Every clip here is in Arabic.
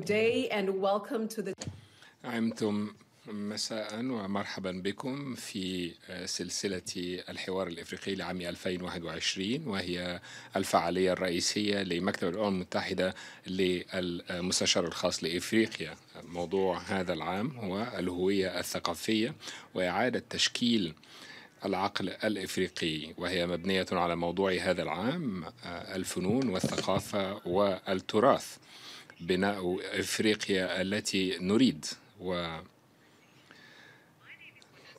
Good day and welcome to the عمتم مساء ومرحبا بكم في آه، سلسلة الحوار الإفريقي لعام 2021 وهي الفعالية الرئيسية لمكتب الأمم المتحدة للمستشار الخاص لإفريقيا موضوع هذا العام هو الهوية الثقافية وإعادة تشكيل العقل الافريقي وهي مبنيه على موضوع هذا العام آه، الفنون والثقافه والتراث بناء افريقيا التي نريد و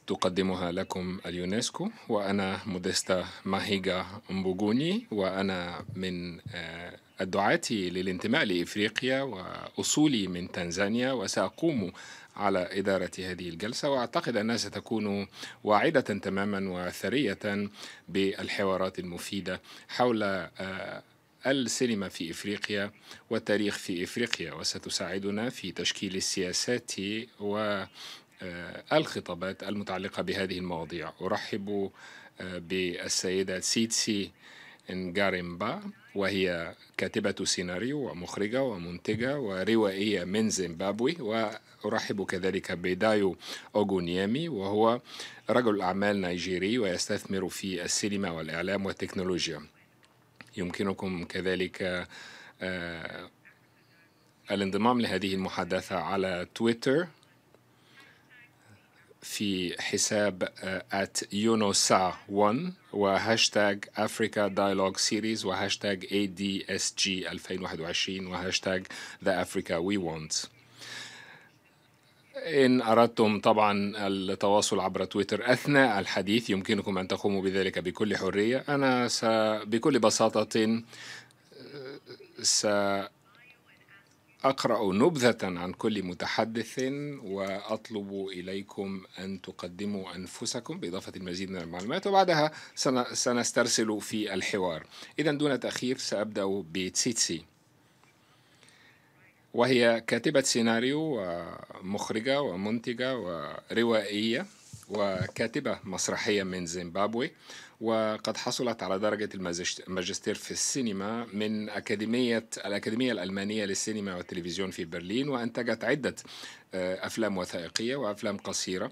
تقدمها لكم اليونسكو وانا مودستا ماهيغا مبوغوني وانا من آه، الدعاة للانتماء لافريقيا واصولي من تنزانيا وساقوم على إدارة هذه الجلسة وأعتقد أنها ستكون واعدة تماما وثرية بالحوارات المفيدة حول آه، السينما في افريقيا والتاريخ في افريقيا وستساعدنا في تشكيل السياسات والخطابات آه، المتعلقة بهذه المواضيع أرحب آه، بالسيدة سيتسي نغاريمبا وهي كاتبة سيناريو ومخرجة ومنتجة وروائية من زيمبابوي وأرحب كذلك بدايو أوغونيامي وهو رجل أعمال نيجيري ويستثمر في السينما والإعلام والتكنولوجيا يمكنكم كذلك آه، الانضمام لهذه المحادثة على تويتر في حساب آه، at يونوسا1 وهاشتاج افريكا ديالوج سيريز وهاشتاج ADSG 2021 وهاشتاج The Africa We Want إن أردتم طبعا التواصل عبر تويتر أثناء الحديث يمكنكم أن تقوموا بذلك بكل حرية أنا س... بكل بساطة سأقرأ نبذة عن كل متحدث وأطلب إليكم أن تقدموا أنفسكم بإضافة المزيد من المعلومات وبعدها سن... سنسترسل في الحوار إذا دون تأخير سأبدأ بتسيتسي وهي كاتبة سيناريو ومخرجة ومنتجة وروائية وكاتبة مسرحية من زيمبابوي وقد حصلت على درجة الماجستير في السينما من أكاديمية الأكاديمية الألمانية للسينما والتلفزيون في برلين وأنتجت عدة آه، أفلام وثائقية وأفلام قصيرة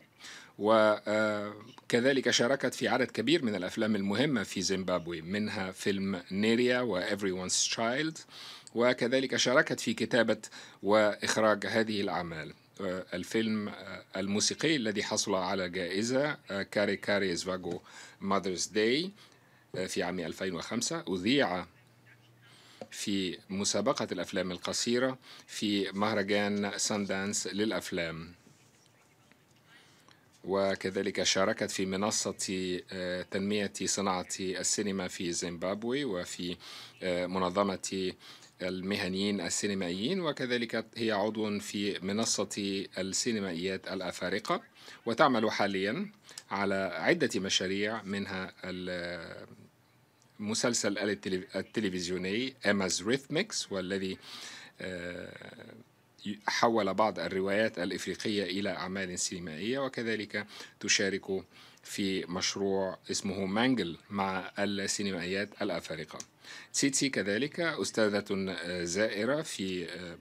وكذلك آه، شاركت في عدد كبير من الأفلام المهمة في زيمبابوي منها فيلم نيريا و Everyone's Child وكذلك شاركت في كتابة وإخراج هذه الأعمال آه، الفيلم آه، الموسيقي الذي حصل على جائزة آه، كاري كاري زفاجو مادرز داي في عام 2005 أذيع في مسابقة الأفلام القصيرة في مهرجان ساندانس للأفلام وكذلك شاركت في منصة تنمية صناعة السينما في زيمبابوي وفي منظمة المهنيين السينمائيين وكذلك هي عضو في منصة السينمائيات الأفارقة وتعمل حاليا على عدة مشاريع منها المسلسل التلفزيوني أماز ريثميكس والذي آه، حول بعض الروايات الإفريقية إلى أعمال سينمائية وكذلك تشارك في مشروع اسمه مانجل مع السينمائيات الأفارقة تيتي كذلك أستاذة آه، زائرة في آه،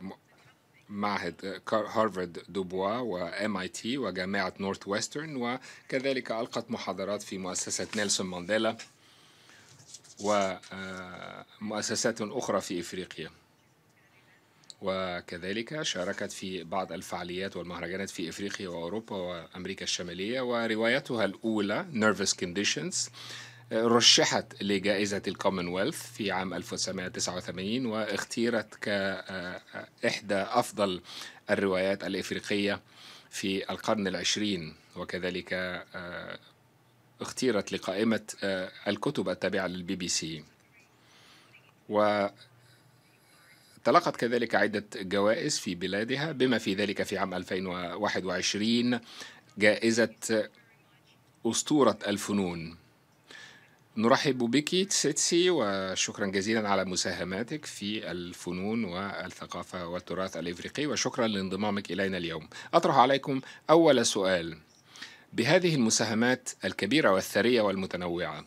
معهد آه، هارفارد دوبوا وام اي تي وجامعه نورث ويسترن وكذلك القت محاضرات في مؤسسه نيلسون مانديلا ومؤسسات اخرى في افريقيا وكذلك شاركت في بعض الفعاليات والمهرجانات في افريقيا واوروبا وامريكا الشماليه وروايتها الاولى Nervous Conditions رشحت لجائزة الكومنولث في عام 1989 واختيرت كإحدى آه، أفضل الروايات الإفريقية في القرن العشرين وكذلك آه، اختيرت لقائمة آه، الكتب التابعة للبي بي سي وتلقت كذلك عدة جوائز في بلادها بما في ذلك في عام 2021 جائزة أسطورة الفنون نرحب بك تسيتسي وشكرا جزيلا على مساهماتك في الفنون والثقافة والتراث الإفريقي وشكرا لانضمامك إلينا اليوم أطرح عليكم أول سؤال بهذه المساهمات الكبيرة والثرية والمتنوعة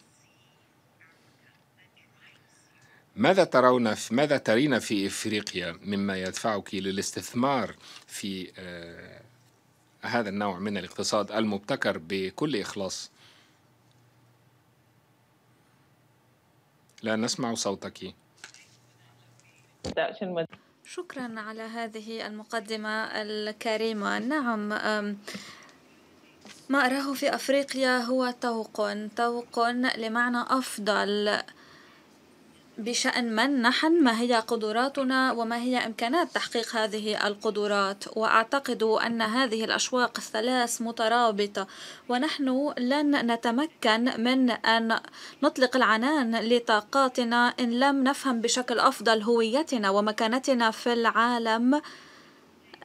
ماذا ترون في ماذا ترين في افريقيا مما يدفعك للاستثمار في آه، هذا النوع من الاقتصاد المبتكر بكل اخلاص؟ لا نسمع صوتك شكرا على هذه المقدمة الكريمة نعم ما أراه في أفريقيا هو توق توق لمعنى أفضل بشأن من نحن ما هي قدراتنا وما هي إمكانات تحقيق هذه القدرات وأعتقد أن هذه الأشواق الثلاث مترابطة ونحن لن نتمكن من أن نطلق العنان لطاقاتنا إن لم نفهم بشكل أفضل هويتنا ومكانتنا في العالم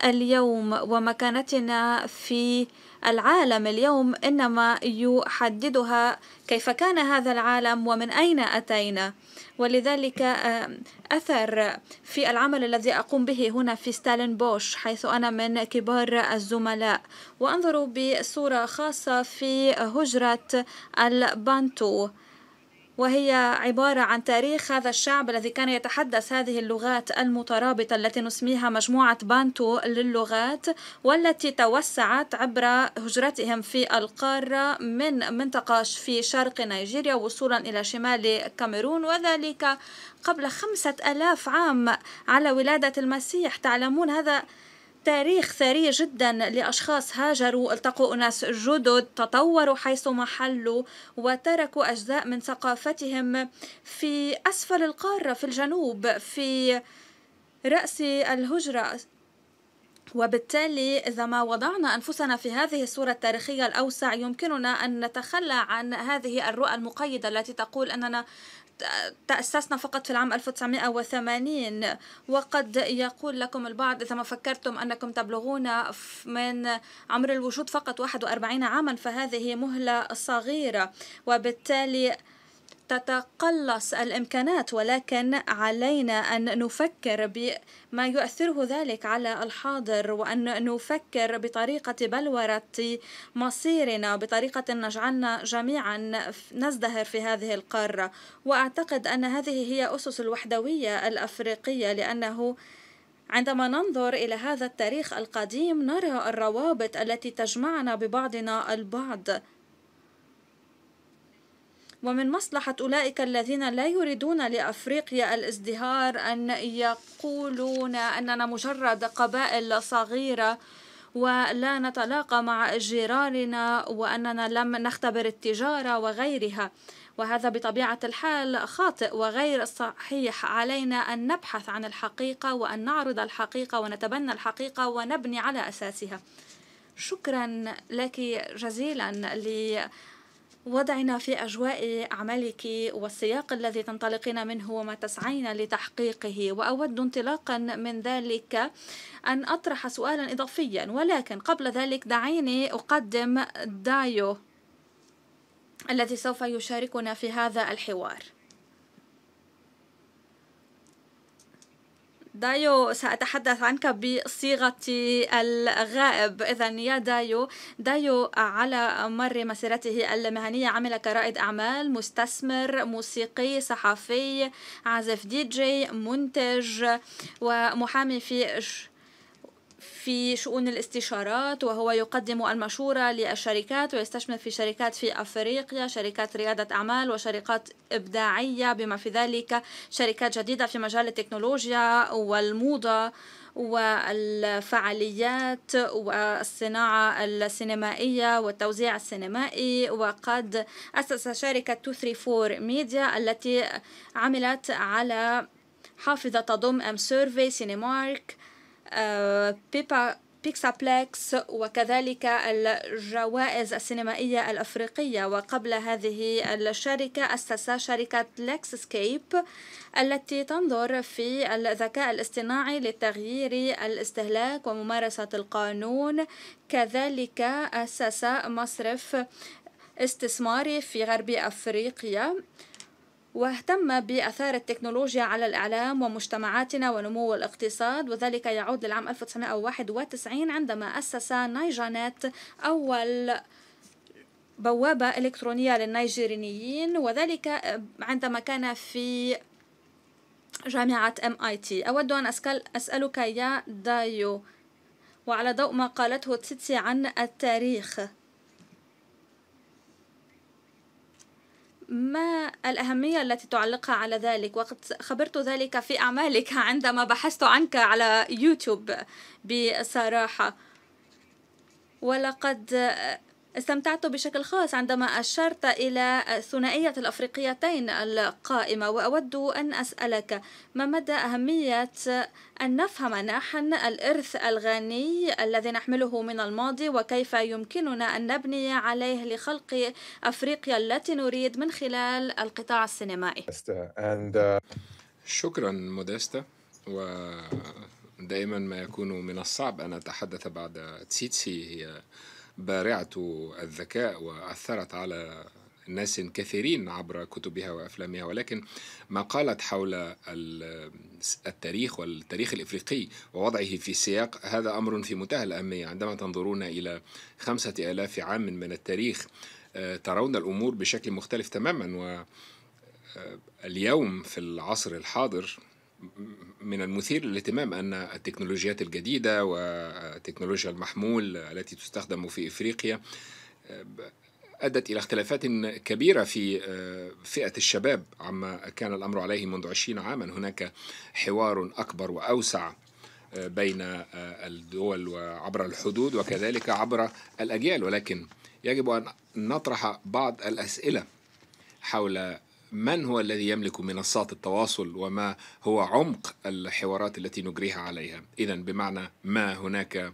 اليوم ومكانتنا في العالم اليوم إنما يحددها كيف كان هذا العالم ومن أين أتينا ولذلك أثر في العمل الذي أقوم به هنا في ستالين بوش حيث أنا من كبار الزملاء وأنظر بصورة خاصة في هجرة البانتو وهي عبارة عن تاريخ هذا الشعب الذي كان يتحدث هذه اللغات المترابطة التي نسميها مجموعة بانتو للغات والتي توسعت عبر هجرتهم في القارة من منطقة في شرق نيجيريا وصولا إلى شمال كاميرون وذلك قبل خمسة ألاف عام على ولادة المسيح تعلمون هذا تاريخ ثري جدا لأشخاص هاجروا التقوا أناس جدد تطوروا حيث محلوا وتركوا أجزاء من ثقافتهم في أسفل القارة في الجنوب في رأس الهجرة وبالتالي إذا ما وضعنا أنفسنا في هذه الصورة التاريخية الأوسع يمكننا أن نتخلى عن هذه الرؤى المقيدة التي تقول أننا تأسسنا فقط في العام 1980 وقد يقول لكم البعض إذا ما فكرتم أنكم تبلغون من عمر الوجود فقط 41 عاما فهذه مهلة صغيرة وبالتالي تتقلص الامكانات ولكن علينا ان نفكر بما يؤثره ذلك على الحاضر وان نفكر بطريقه بلوره مصيرنا بطريقه نجعلنا جميعا نزدهر في هذه القاره واعتقد ان هذه هي اسس الوحدويه الافريقيه لانه عندما ننظر إلى هذا التاريخ القديم نرى الروابط التي تجمعنا ببعضنا البعض ومن مصلحة أولئك الذين لا يريدون لأفريقيا الازدهار أن يقولون أننا مجرد قبائل صغيرة ولا نتلاقى مع جيراننا وأننا لم نختبر التجارة وغيرها وهذا بطبيعة الحال خاطئ وغير صحيح علينا أن نبحث عن الحقيقة وأن نعرض الحقيقة ونتبنى الحقيقة ونبني على أساسها شكرا لك جزيلا وضعنا في أجواء عملك والسياق الذي تنطلقين منه وما تسعين لتحقيقه وأود انطلاقا من ذلك أن أطرح سؤالا إضافيا ولكن قبل ذلك دعيني أقدم دايو الذي سوف يشاركنا في هذا الحوار دايو سأتحدث عنك بصيغة الغائب إذا يا دايو دايو على مر مسيرته المهنية عمل كرائد أعمال مستثمر موسيقي صحفي عازف دي جي منتج ومحامي في في شؤون الاستشارات وهو يقدم المشورة للشركات ويستشمل في شركات في أفريقيا شركات ريادة أعمال وشركات إبداعية بما في ذلك شركات جديدة في مجال التكنولوجيا والموضة والفعاليات والصناعة السينمائية والتوزيع السينمائي وقد أسس شركة 234 ميديا التي عملت على حافظة تضم أم سيرفي سينمارك آه، بيبا بيكسابلكس وكذلك الجوائز السينمائية الأفريقية وقبل هذه الشركة أسس شركة لكسسكيب التي تنظر في الذكاء الاصطناعي لتغيير الاستهلاك وممارسة القانون كذلك أسس مصرف استثماري في غرب أفريقيا واهتم بأثار التكنولوجيا على الإعلام ومجتمعاتنا ونمو الاقتصاد وذلك يعود للعام 1991 عندما أسس نايجانات أول بوابة إلكترونية للنيجيرينيين وذلك آه، عندما كان في جامعة ام اي تي أود أن أسألك يا دايو وعلى ضوء ما قالته تسيتسي عن التاريخ ما الأهمية التي تعلقها على ذلك وقد خبرت ذلك في أعمالك عندما بحثت عنك على يوتيوب بصراحة ولقد استمتعت بشكل خاص عندما أشرت إلى ثنائية الأفريقيتين القائمة وأود أن أسألك ما مدى أهمية أن نفهم نحن الإرث الغني الذي نحمله من الماضي وكيف يمكننا أن نبني عليه لخلق أفريقيا التي نريد من خلال القطاع السينمائي uh, شكرا مودستا ودائما ما يكون من الصعب أن أتحدث بعد تسيتسي هي بارعة الذكاء وأثرت على ناس كثيرين عبر كتبها وافلامها ولكن ما قالت حول التاريخ والتاريخ الافريقي ووضعه في سياق هذا امر في منتهى الاهميه عندما تنظرون الى خمسه الاف عام من التاريخ آه، ترون الامور بشكل مختلف تماما و آه، اليوم في العصر الحاضر من المثير للاهتمام أن التكنولوجيات الجديدة والتكنولوجيا المحمول التي تستخدم في إفريقيا أدت إلى اختلافات كبيرة في فئة الشباب عما كان الأمر عليه منذ عشرين عاما هناك حوار أكبر وأوسع بين الدول وعبر الحدود وكذلك عبر الأجيال ولكن يجب أن نطرح بعض الأسئلة حول من هو الذي يملك منصات التواصل وما هو عمق الحوارات التي نجريها عليها إذا بمعنى ما هناك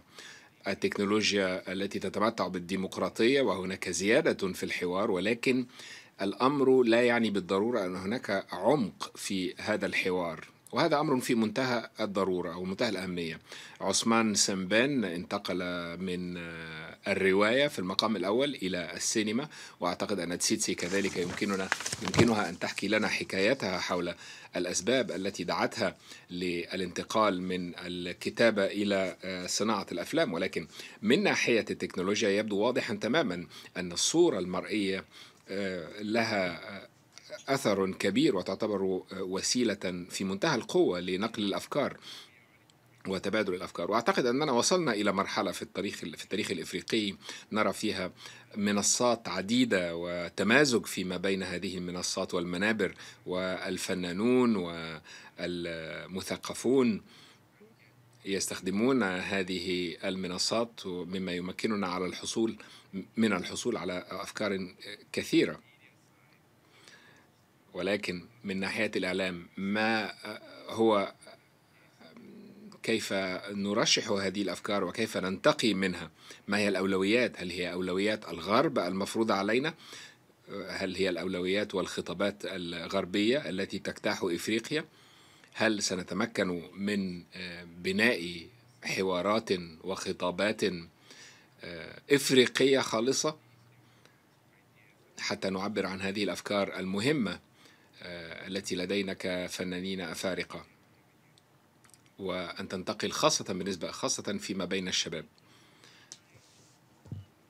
التكنولوجيا التي تتمتع بالديمقراطية وهناك زيادة في الحوار ولكن الأمر لا يعني بالضرورة أن هناك عمق في هذا الحوار وهذا أمر في منتهى الضرورة أو منتهى الأهمية عثمان سمبان انتقل من آه، الرواية في المقام الأول إلى السينما وأعتقد أن تسيتسي كذلك يمكننا يمكنها أن تحكي لنا حكايتها حول الأسباب التي دعتها للانتقال من الكتابة إلى آه، صناعة الأفلام ولكن من ناحية التكنولوجيا يبدو واضحا تماما أن الصورة المرئية آه، لها أثر كبير وتعتبر آه، وسيلة في منتهى القوة لنقل الأفكار وتبادل الافكار واعتقد اننا وصلنا الى مرحله في التاريخ في التاريخ الافريقي نرى فيها منصات عديده وتمازج فيما بين هذه المنصات والمنابر والفنانون والمثقفون يستخدمون هذه المنصات مما يمكننا على الحصول من الحصول على افكار كثيره ولكن من ناحية الإعلام ما هو كيف نرشح هذه الافكار وكيف ننتقي منها ما هي الاولويات هل هي اولويات الغرب المفروضه علينا هل هي الاولويات والخطابات الغربيه التي تجتاح افريقيا هل سنتمكن من بناء حوارات وخطابات افريقيه خالصه حتى نعبر عن هذه الافكار المهمه آه، التي لدينا كفنانين أفارقة وأن تنتقل خاصة بالنسبة خاصة فيما بين الشباب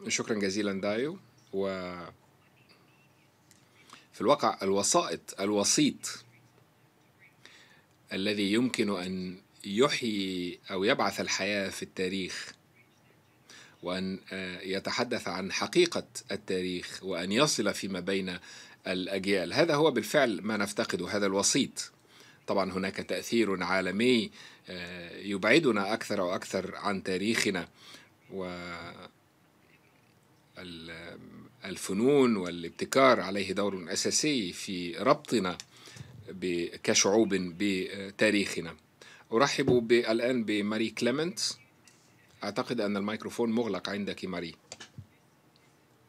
شكرا جزيلا دايو و في الواقع الوسائط الوسيط الذي يمكن أن يحيي أو يبعث الحياة في التاريخ وأن آه، يتحدث عن حقيقة التاريخ وأن يصل فيما بين الأجيال هذا هو بالفعل ما نفتقده هذا الوسيط طبعا هناك تأثير عالمي آه، يبعدنا أكثر وأكثر عن تاريخنا و الفنون والابتكار عليه دور أساسي في ربطنا كشعوب بتاريخنا أرحب الآن بماري كليمنت أعتقد أن الميكروفون مغلق عندك ماري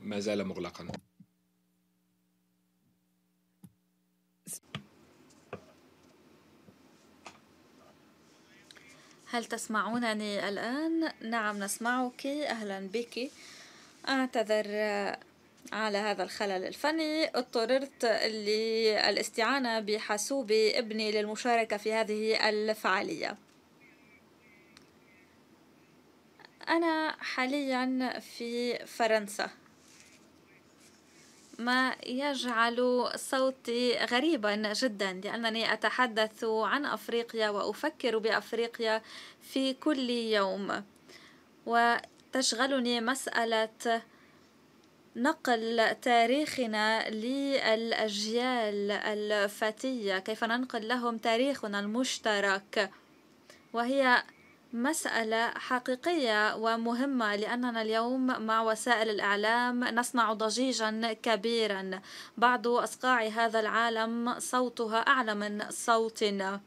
ما زال مغلقا هل تسمعونني يعني الآن؟ نعم نسمعك أهلا بك أعتذر على هذا الخلل الفني اضطررت للاستعانة بحاسوب ابني للمشاركة في هذه الفعالية أنا حاليا في فرنسا ما يجعل صوتي غريبا جدا لأنني أتحدث عن أفريقيا وأفكر بأفريقيا في كل يوم وتشغلني مسألة نقل تاريخنا للأجيال الفتية كيف ننقل لهم تاريخنا المشترك وهي مسألة حقيقية ومهمة لأننا اليوم مع وسائل الإعلام نصنع ضجيجا كبيرا بعض أصقاع هذا العالم صوتها أعلى من صوتنا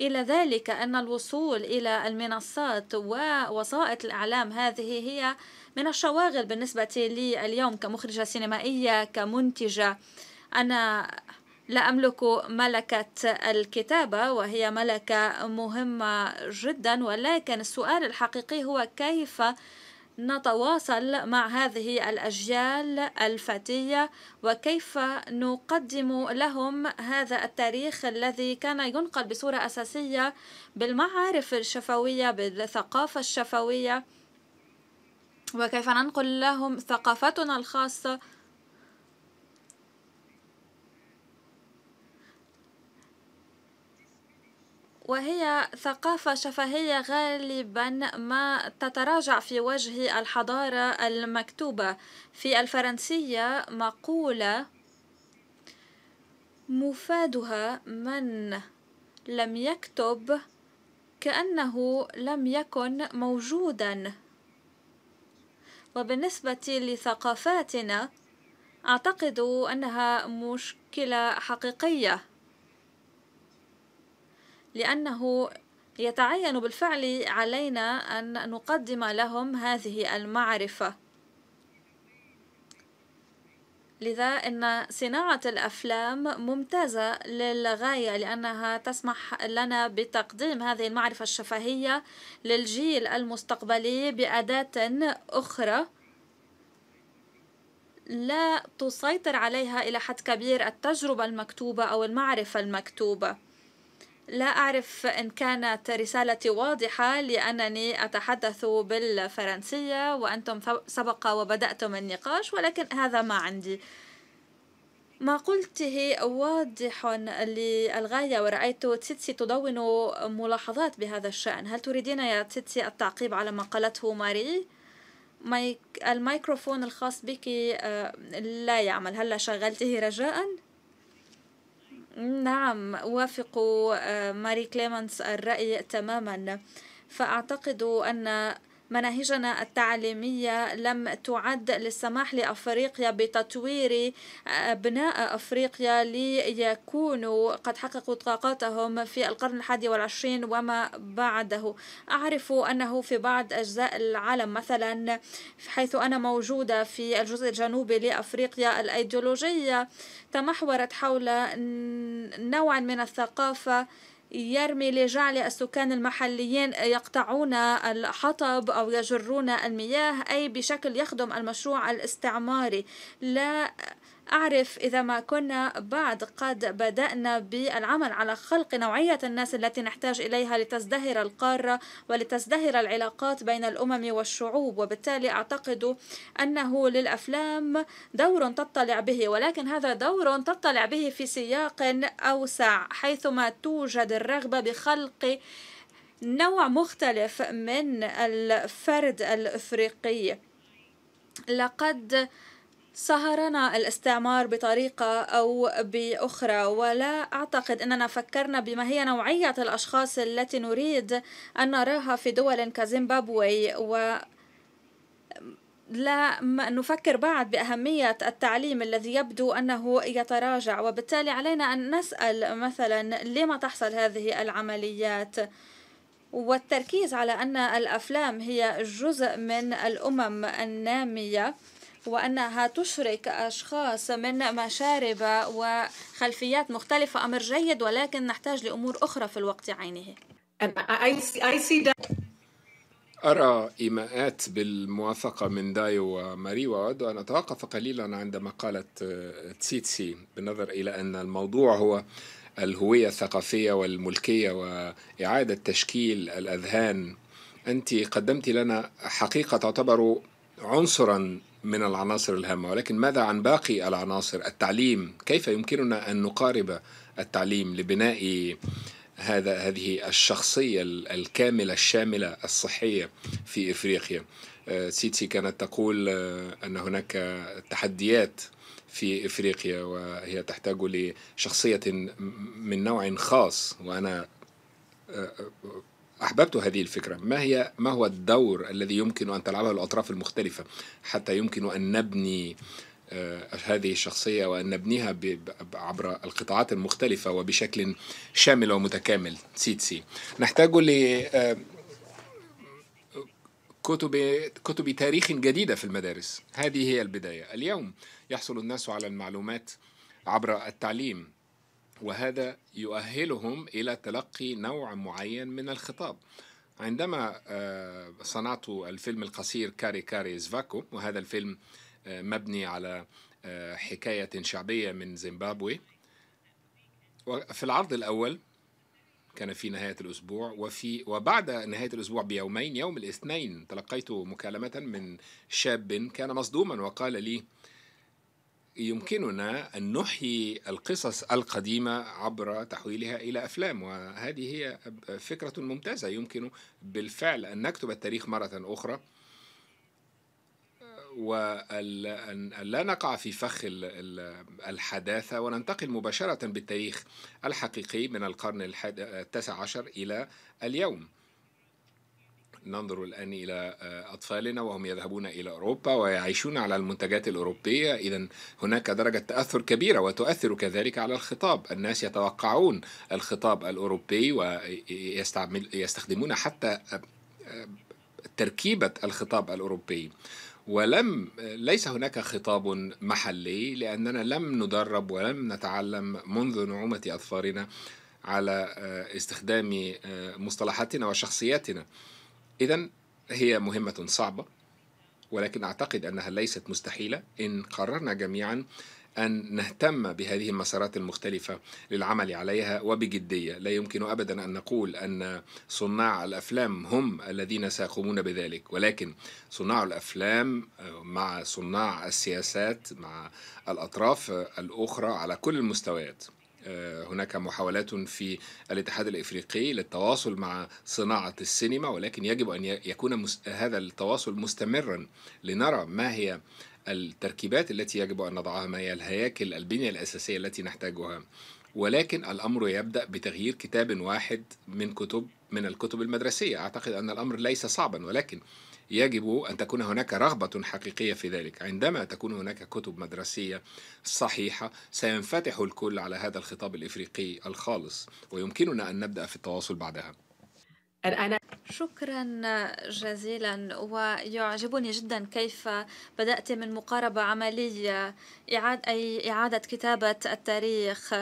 إلى ذلك أن الوصول إلى المنصات ووسائط الإعلام هذه هي من الشواغل بالنسبة لي اليوم كمخرجة سينمائية كمنتجة أنا لا أملك ملكة الكتابة وهي ملكة مهمة جدا ولكن السؤال الحقيقي هو كيف نتواصل مع هذه الأجيال الفتية وكيف نقدم لهم هذا التاريخ الذي كان ينقل بصورة أساسية بالمعارف الشفوية بالثقافة الشفوية وكيف ننقل لهم ثقافتنا الخاصة وهي ثقافة شفهية غالبا ما تتراجع في وجه الحضارة المكتوبة في الفرنسية مقولة مفادها من لم يكتب كأنه لم يكن موجودا وبالنسبة لثقافاتنا أعتقد أنها مشكلة حقيقية لأنه يتعين بالفعل علينا أن نقدم لهم هذه المعرفة لذا إن صناعة الأفلام ممتازة للغاية لأنها تسمح لنا بتقديم هذه المعرفة الشفهية للجيل المستقبلي بأداة أخرى لا تسيطر عليها إلى حد كبير التجربة المكتوبة أو المعرفة المكتوبة لا أعرف إن كانت رسالتي واضحة لأنني أتحدث بالفرنسية وأنتم سبق وبدأتم النقاش ولكن هذا ما عندي ما قلته واضح للغاية ورأيت تسيتسي تدون ملاحظات بهذا الشأن هل تريدين يا تسيتسي التعقيب على ما قالته ماري؟ الميكروفون الخاص بك آه، لا يعمل هلا شغلته رجاءً؟ نعم أوافق آه، ماري كليمنس الرأي تماما فأعتقد أن مناهجنا التعليمية لم تعد للسماح لأفريقيا بتطوير آه، أبناء أفريقيا ليكونوا قد حققوا طاقاتهم في القرن الحادي والعشرين وما بعده أعرف أنه في بعض أجزاء العالم مثلا حيث أنا موجودة في الجزء الجنوبي لأفريقيا الأيديولوجية تمحورت حول نوع من الثقافة يرمي لجعل السكان المحليين يقطعون الحطب أو يجرون المياه أي بشكل يخدم المشروع الاستعماري لا أعرف إذا ما كنا بعد قد بدأنا بالعمل على خلق نوعية الناس التي نحتاج إليها لتزدهر القارة ولتزدهر العلاقات بين الأمم والشعوب وبالتالي أعتقد أنه للأفلام دور تطلع به ولكن هذا دور تطلع به في سياق أوسع حيثما توجد الرغبة بخلق نوع مختلف من الفرد الافريقي لقد صهرنا الاستعمار بطريقة أو بأخرى ولا أعتقد أننا فكرنا بما هي نوعية الأشخاص التي نريد أن نراها في دول كزيمبابوي و لا نفكر بعد بأهمية التعليم الذي يبدو أنه يتراجع وبالتالي علينا أن نسأل مثلا لما تحصل هذه العمليات والتركيز على أن الأفلام هي جزء من الأمم النامية وأنها تشرك أشخاص من مشارب وخلفيات مختلفة أمر جيد ولكن نحتاج لأمور أخرى في الوقت عينه أرى إيماءات بالموافقة من دايو وماري وأود أن أتوقف قليلا عند قالت آه، تسيتسي بالنظر إلى أن الموضوع هو الهوية الثقافية والملكية وإعادة تشكيل الأذهان أنت قدمت لنا حقيقة تعتبر عنصرا من العناصر الهامة ولكن ماذا عن باقي العناصر التعليم كيف يمكننا أن نقارب التعليم لبناء هذا هذه الشخصية الكاملة الشاملة الصحية في إفريقيا آه، سيتي كانت تقول آه، أن هناك تحديات في إفريقيا وهي تحتاج لشخصية من نوع خاص وأنا آه، أحببت هذه الفكرة ما هي ما هو الدور الذي يمكن أن تلعبه الأطراف المختلفة حتى يمكن أن نبني آه، هذه الشخصية وأن نبنيها عبر القطاعات المختلفة وبشكل شامل ومتكامل سيتسي نحتاج ل آه، كتب كتب تاريخ جديدة في المدارس هذه هي البداية اليوم يحصل الناس على المعلومات عبر التعليم وهذا يؤهلهم إلى تلقي نوع معين من الخطاب عندما آه، صنعت الفيلم القصير كاري كاري زفاكو وهذا الفيلم آه، مبني على آه، حكاية شعبية من زيمبابوي في العرض الأول كان في نهاية الأسبوع وفي وبعد نهاية الأسبوع بيومين يوم الاثنين تلقيت مكالمة من شاب كان مصدوما وقال لي يمكننا أن نحيي القصص القديمة عبر تحويلها إلى أفلام وهذه هي فكرة ممتازة يمكن بالفعل أن نكتب التاريخ مرة أخرى وأن لا نقع في فخ الحداثة وننتقل مباشرة بالتاريخ الحقيقي من القرن التاسع عشر إلى اليوم ننظر الآن إلى آه، أطفالنا وهم يذهبون إلى أوروبا ويعيشون على المنتجات الأوروبية إذا هناك درجة تأثر كبيرة وتؤثر كذلك على الخطاب الناس يتوقعون الخطاب الأوروبي ويستخدمون حتى آه، تركيبة الخطاب الأوروبي ولم ليس هناك خطاب محلي لأننا لم ندرب ولم نتعلم منذ نعومة أطفالنا على آه، استخدام مصطلحاتنا وشخصياتنا إذا هي مهمة صعبة ولكن أعتقد أنها ليست مستحيلة إن قررنا جميعا أن نهتم بهذه المسارات المختلفة للعمل عليها وبجدية لا يمكن أبدا أن نقول أن صناع الأفلام هم الذين سيقومون بذلك ولكن صناع الأفلام مع صناع السياسات مع الأطراف الأخرى على كل المستويات آه، هناك محاولات في الاتحاد الافريقي للتواصل مع صناعه السينما ولكن يجب ان يكون هذا التواصل مستمرا لنرى ما هي التركيبات التي يجب ان نضعها ما هي الهياكل البنيه الاساسيه التي نحتاجها ولكن الامر يبدا بتغيير كتاب واحد من كتب من الكتب المدرسيه اعتقد ان الامر ليس صعبا ولكن يجب أن تكون هناك رغبة حقيقية في ذلك عندما تكون هناك كتب مدرسية صحيحة سينفتح الكل على هذا الخطاب الإفريقي الخالص ويمكننا أن نبدأ في التواصل بعدها أنا شكرا جزيلا ويعجبني جدا كيف بدأت من مقاربة عملية إعادة كتابة التاريخ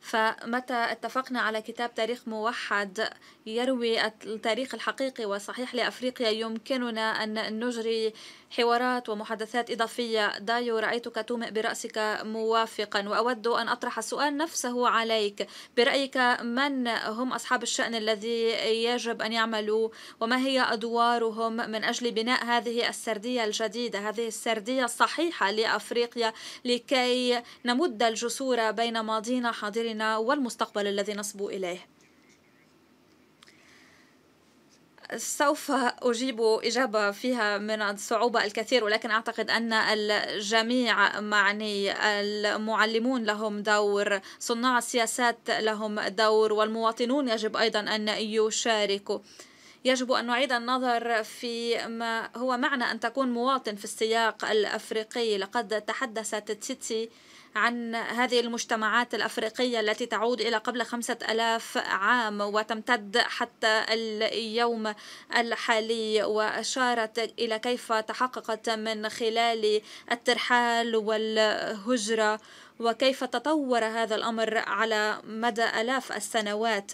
فمتى اتفقنا على كتاب تاريخ موحد يروي التاريخ الحقيقي والصحيح لأفريقيا يمكننا أن نجري حوارات ومحادثات إضافية دايو رأيتك تومئ برأسك موافقا وأود أن أطرح السؤال نفسه عليك برأيك من هم أصحاب الشأن الذي يجب أن يعملوا وما هي أدوارهم من أجل بناء هذه السردية الجديدة هذه السردية الصحيحة لأفريقيا لكي نمد الجسور بين ماضينا حاضرنا مستقبلنا والمستقبل الذي نصبو إليه سوف أجيب إجابة فيها من الصعوبة الكثير ولكن أعتقد أن الجميع معني المعلمون لهم دور صناع السياسات لهم دور والمواطنون يجب أيضا أن يشاركوا يجب أن نعيد النظر في ما هو معنى أن تكون مواطن في السياق الأفريقي لقد تحدثت تيتي عن هذه المجتمعات الأفريقية التي تعود إلى قبل خمسة ألاف عام وتمتد حتى اليوم الحالي وأشارت إلى كيف تحققت من خلال الترحال والهجرة وكيف تطور هذا الأمر على مدى آلاف السنوات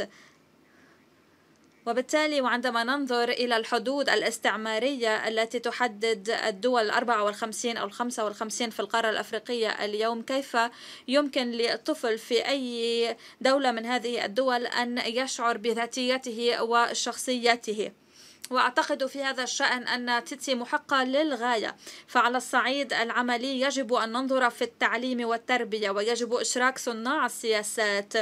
وبالتالي وعندما ننظر إلى الحدود الاستعمارية التي تحدد الدول الأربعة والخمسين أو الخمسة والخمسين في القارة الأفريقية اليوم كيف يمكن للطفل في أي دولة من هذه الدول أن يشعر بذاتيته وشخصيته واعتقد في هذا الشان ان تيتسي محقه للغايه فعلى الصعيد العملي يجب ان ننظر في التعليم والتربيه ويجب اشراك صناع السياسات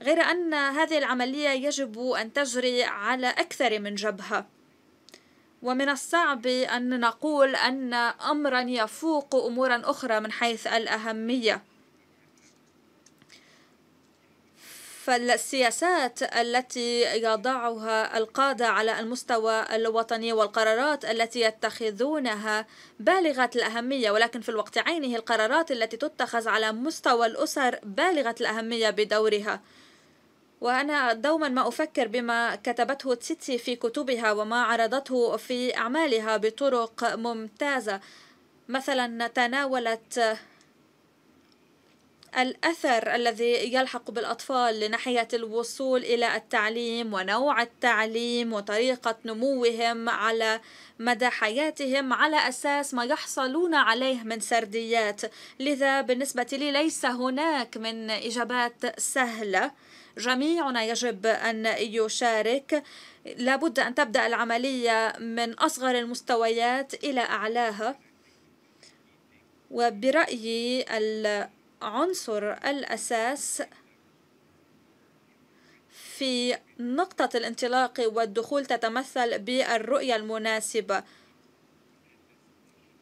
غير أن هذه العملية يجب أن تجري على أكثر من جبهة ومن الصعب أن نقول أن أمرا يفوق أمورا أخرى من حيث الأهمية فالسياسات التي يضعها القادة على المستوى الوطني والقرارات التي يتخذونها بالغة الأهمية ولكن في الوقت عينه القرارات التي تتخذ على مستوى الأسر بالغة الأهمية بدورها وأنا دوما ما أفكر بما كتبته تسيتسي في كتبها وما عرضته في أعمالها بطرق ممتازة مثلا تناولت الأثر الذي يلحق بالأطفال لناحية الوصول إلى التعليم ونوع التعليم وطريقة نموهم على مدى حياتهم على أساس ما يحصلون عليه من سرديات لذا بالنسبة لي ليس هناك من إجابات سهلة جميعنا يجب أن يشارك لابد أن تبدأ العملية من أصغر المستويات إلى أعلاها وبرأيي العنصر الأساس في نقطة الانطلاق والدخول تتمثل بالرؤية المناسبة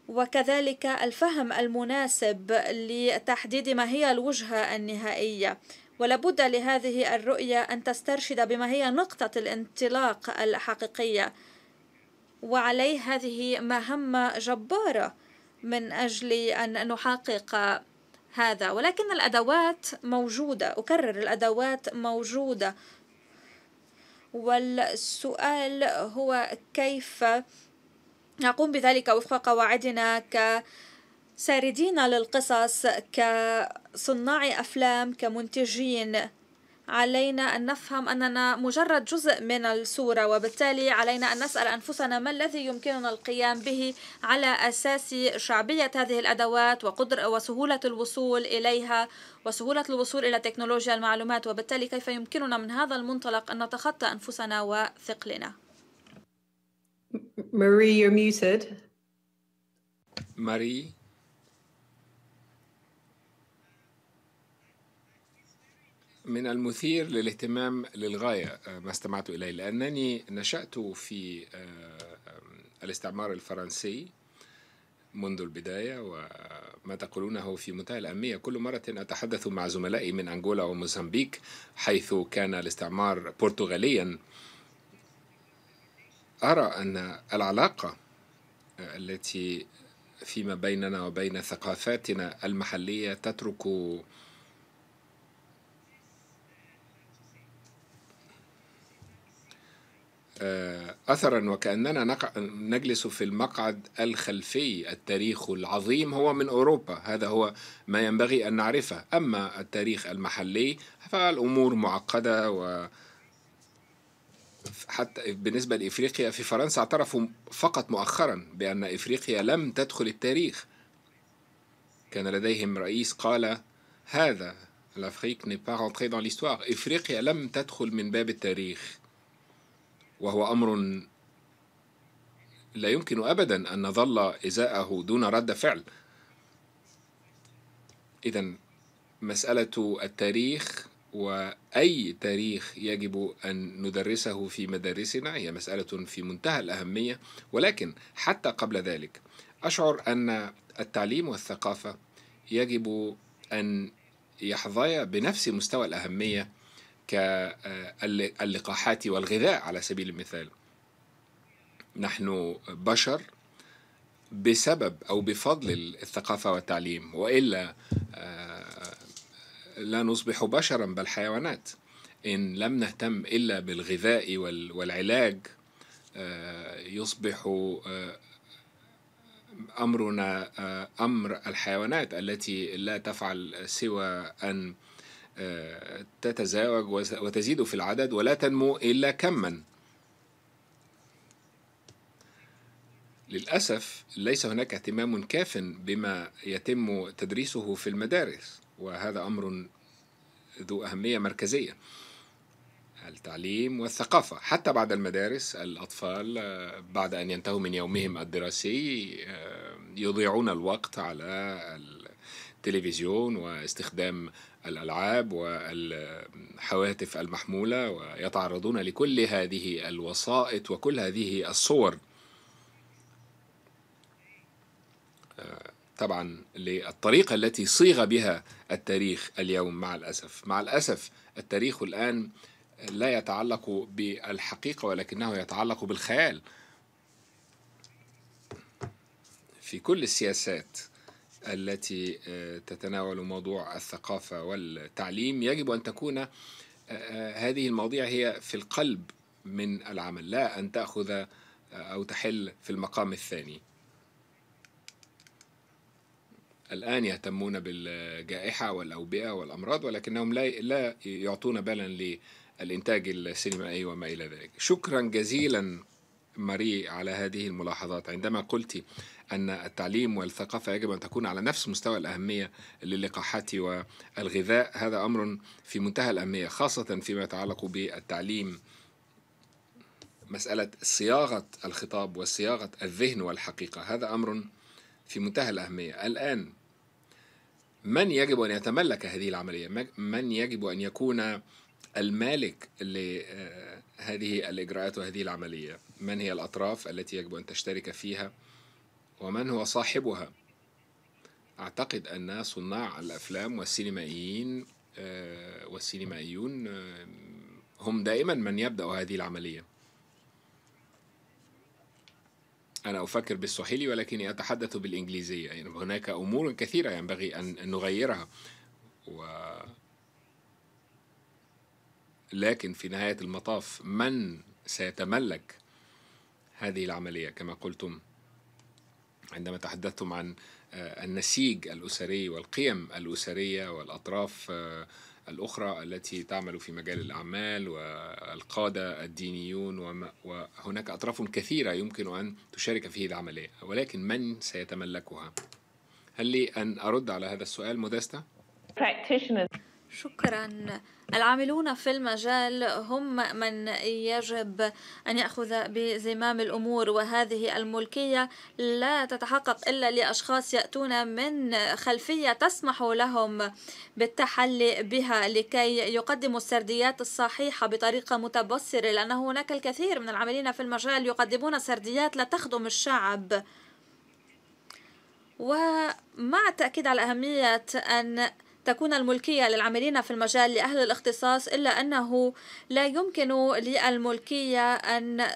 وكذلك الفهم المناسب لتحديد ما هي الوجهة النهائية ولابد لهذه الرؤية أن تسترشد بما هي نقطة الانطلاق الحقيقية وعليه هذه مهمة جبارة من أجل أن نحقق هذا ولكن الأدوات موجودة أكرر الأدوات موجودة والسؤال هو كيف نقوم بذلك وفق قواعدنا كساردين للقصص ك صناع أفلام كمنتجين علينا أن نفهم أننا مجرد جزء من الصورة وبالتالي علينا أن نسأل أنفسنا ما الذي يمكننا القيام به على أساس شعبية هذه الأدوات وقدر وسهولة الوصول إليها وسهولة الوصول إلى تكنولوجيا المعلومات وبالتالي كيف يمكننا من هذا المنطلق أن نتخطى أنفسنا وثقلنا ماري you're muted. ماري من المثير للاهتمام للغاية آه، ما استمعت إليه لأنني نشأت في آه، الاستعمار الفرنسي منذ البداية وما تقولونه في منتهى الأهمية كل مرة أتحدث مع زملائي من أنغولا وموزمبيق حيث كان الاستعمار برتغاليا أرى أن العلاقة آه، التي فيما بيننا وبين ثقافاتنا المحلية تترك آه، أثرا وكأننا نجلس في المقعد الخلفي التاريخ العظيم هو من أوروبا هذا هو ما ينبغي أن نعرفه أما التاريخ المحلي فالأمور معقدة و حتى بالنسبة لإفريقيا في فرنسا اعترفوا فقط مؤخرا بأن إفريقيا لم تدخل التاريخ كان لديهم رئيس قال هذا الأفريق n'est pas rentrée dans l'histoire إفريقيا لم تدخل من باب التاريخ وهو امر لا يمكن ابدا ان نظل ازاءه دون رد فعل اذا مساله التاريخ واي تاريخ يجب ان ندرسه في مدارسنا هي مساله في منتهى الاهميه ولكن حتى قبل ذلك اشعر ان التعليم والثقافه يجب ان يحظيا بنفس مستوى الاهميه كاللقاحات والغذاء على سبيل المثال نحن بشر بسبب او بفضل الثقافه والتعليم والا آه، لا نصبح بشرا بل حيوانات ان لم نهتم الا بالغذاء والعلاج آه، يصبح آه، امرنا امر الحيوانات التي لا تفعل سوى ان تتزاوج وتزيد في العدد ولا تنمو إلا كما للأسف ليس هناك اهتمام كاف بما يتم تدريسه في المدارس وهذا أمر ذو أهمية مركزية التعليم والثقافة حتى بعد المدارس الأطفال بعد أن ينتهوا من يومهم الدراسي آه، يضيعون الوقت على التلفزيون واستخدام الألعاب والهواتف المحمولة ويتعرضون لكل هذه الوسائط وكل هذه الصور طبعا للطريقة التي صيغ بها التاريخ اليوم مع الأسف مع الأسف التاريخ الآن لا يتعلق بالحقيقة ولكنه يتعلق بالخيال في كل السياسات التي آه، تتناول موضوع الثقافة والتعليم يجب أن تكون آه، آه، هذه المواضيع هي في القلب من العمل لا أن تأخذ أو تحل في المقام الثاني الآن يهتمون بالجائحة والأوبئة والأمراض ولكنهم لا لا يعطون بالا للإنتاج السينمائي وما إلى ذلك شكرا جزيلا ماري على هذه الملاحظات عندما قلت أن التعليم والثقافة يجب أن تكون على نفس مستوى الأهمية للقاحات والغذاء هذا أمر في منتهى الأهمية خاصة فيما يتعلق بالتعليم مسألة صياغة الخطاب وصياغة الذهن والحقيقة هذا أمر في منتهى الأهمية الآن من يجب أن يتملك هذه العملية من يجب أن يكون المالك لهذه آه، الإجراءات وهذه العملية من هي الأطراف التي يجب أن تشترك فيها ومن هو صاحبها أعتقد أن صناع الأفلام والسينمائيين آه، والسينمائيون آه، هم دائما من يبدأ هذه العملية أنا أفكر بالصحيلي ولكني أتحدث بالإنجليزية يعني هناك أمور كثيرة ينبغي أن نغيرها و... لكن في نهاية المطاف من سيتملك هذه العملية كما قلتم عندما تحدثتم عن آه، النسيج الأسري والقيم الأسرية والأطراف آه، الأخرى التي تعمل في مجال الأعمال والقادة الدينيون وهناك أطراف كثيرة يمكن أن تشارك في العملية ولكن من سيتملكها؟ هل لي أن أرد على هذا السؤال مودستا؟ شكرا العاملون في المجال هم من يجب أن يأخذ بزمام الأمور وهذه الملكية لا تتحقق إلا لأشخاص يأتون من خلفية تسمح لهم بالتحلي بها لكي يقدموا السرديات الصحيحة بطريقة متبصرة لأن هناك الكثير من العاملين في المجال يقدمون سرديات لا تخدم الشعب ومع التأكيد على أهمية أن تكون الملكية للعاملين في المجال لأهل الاختصاص إلا أنه لا يمكن للملكية أن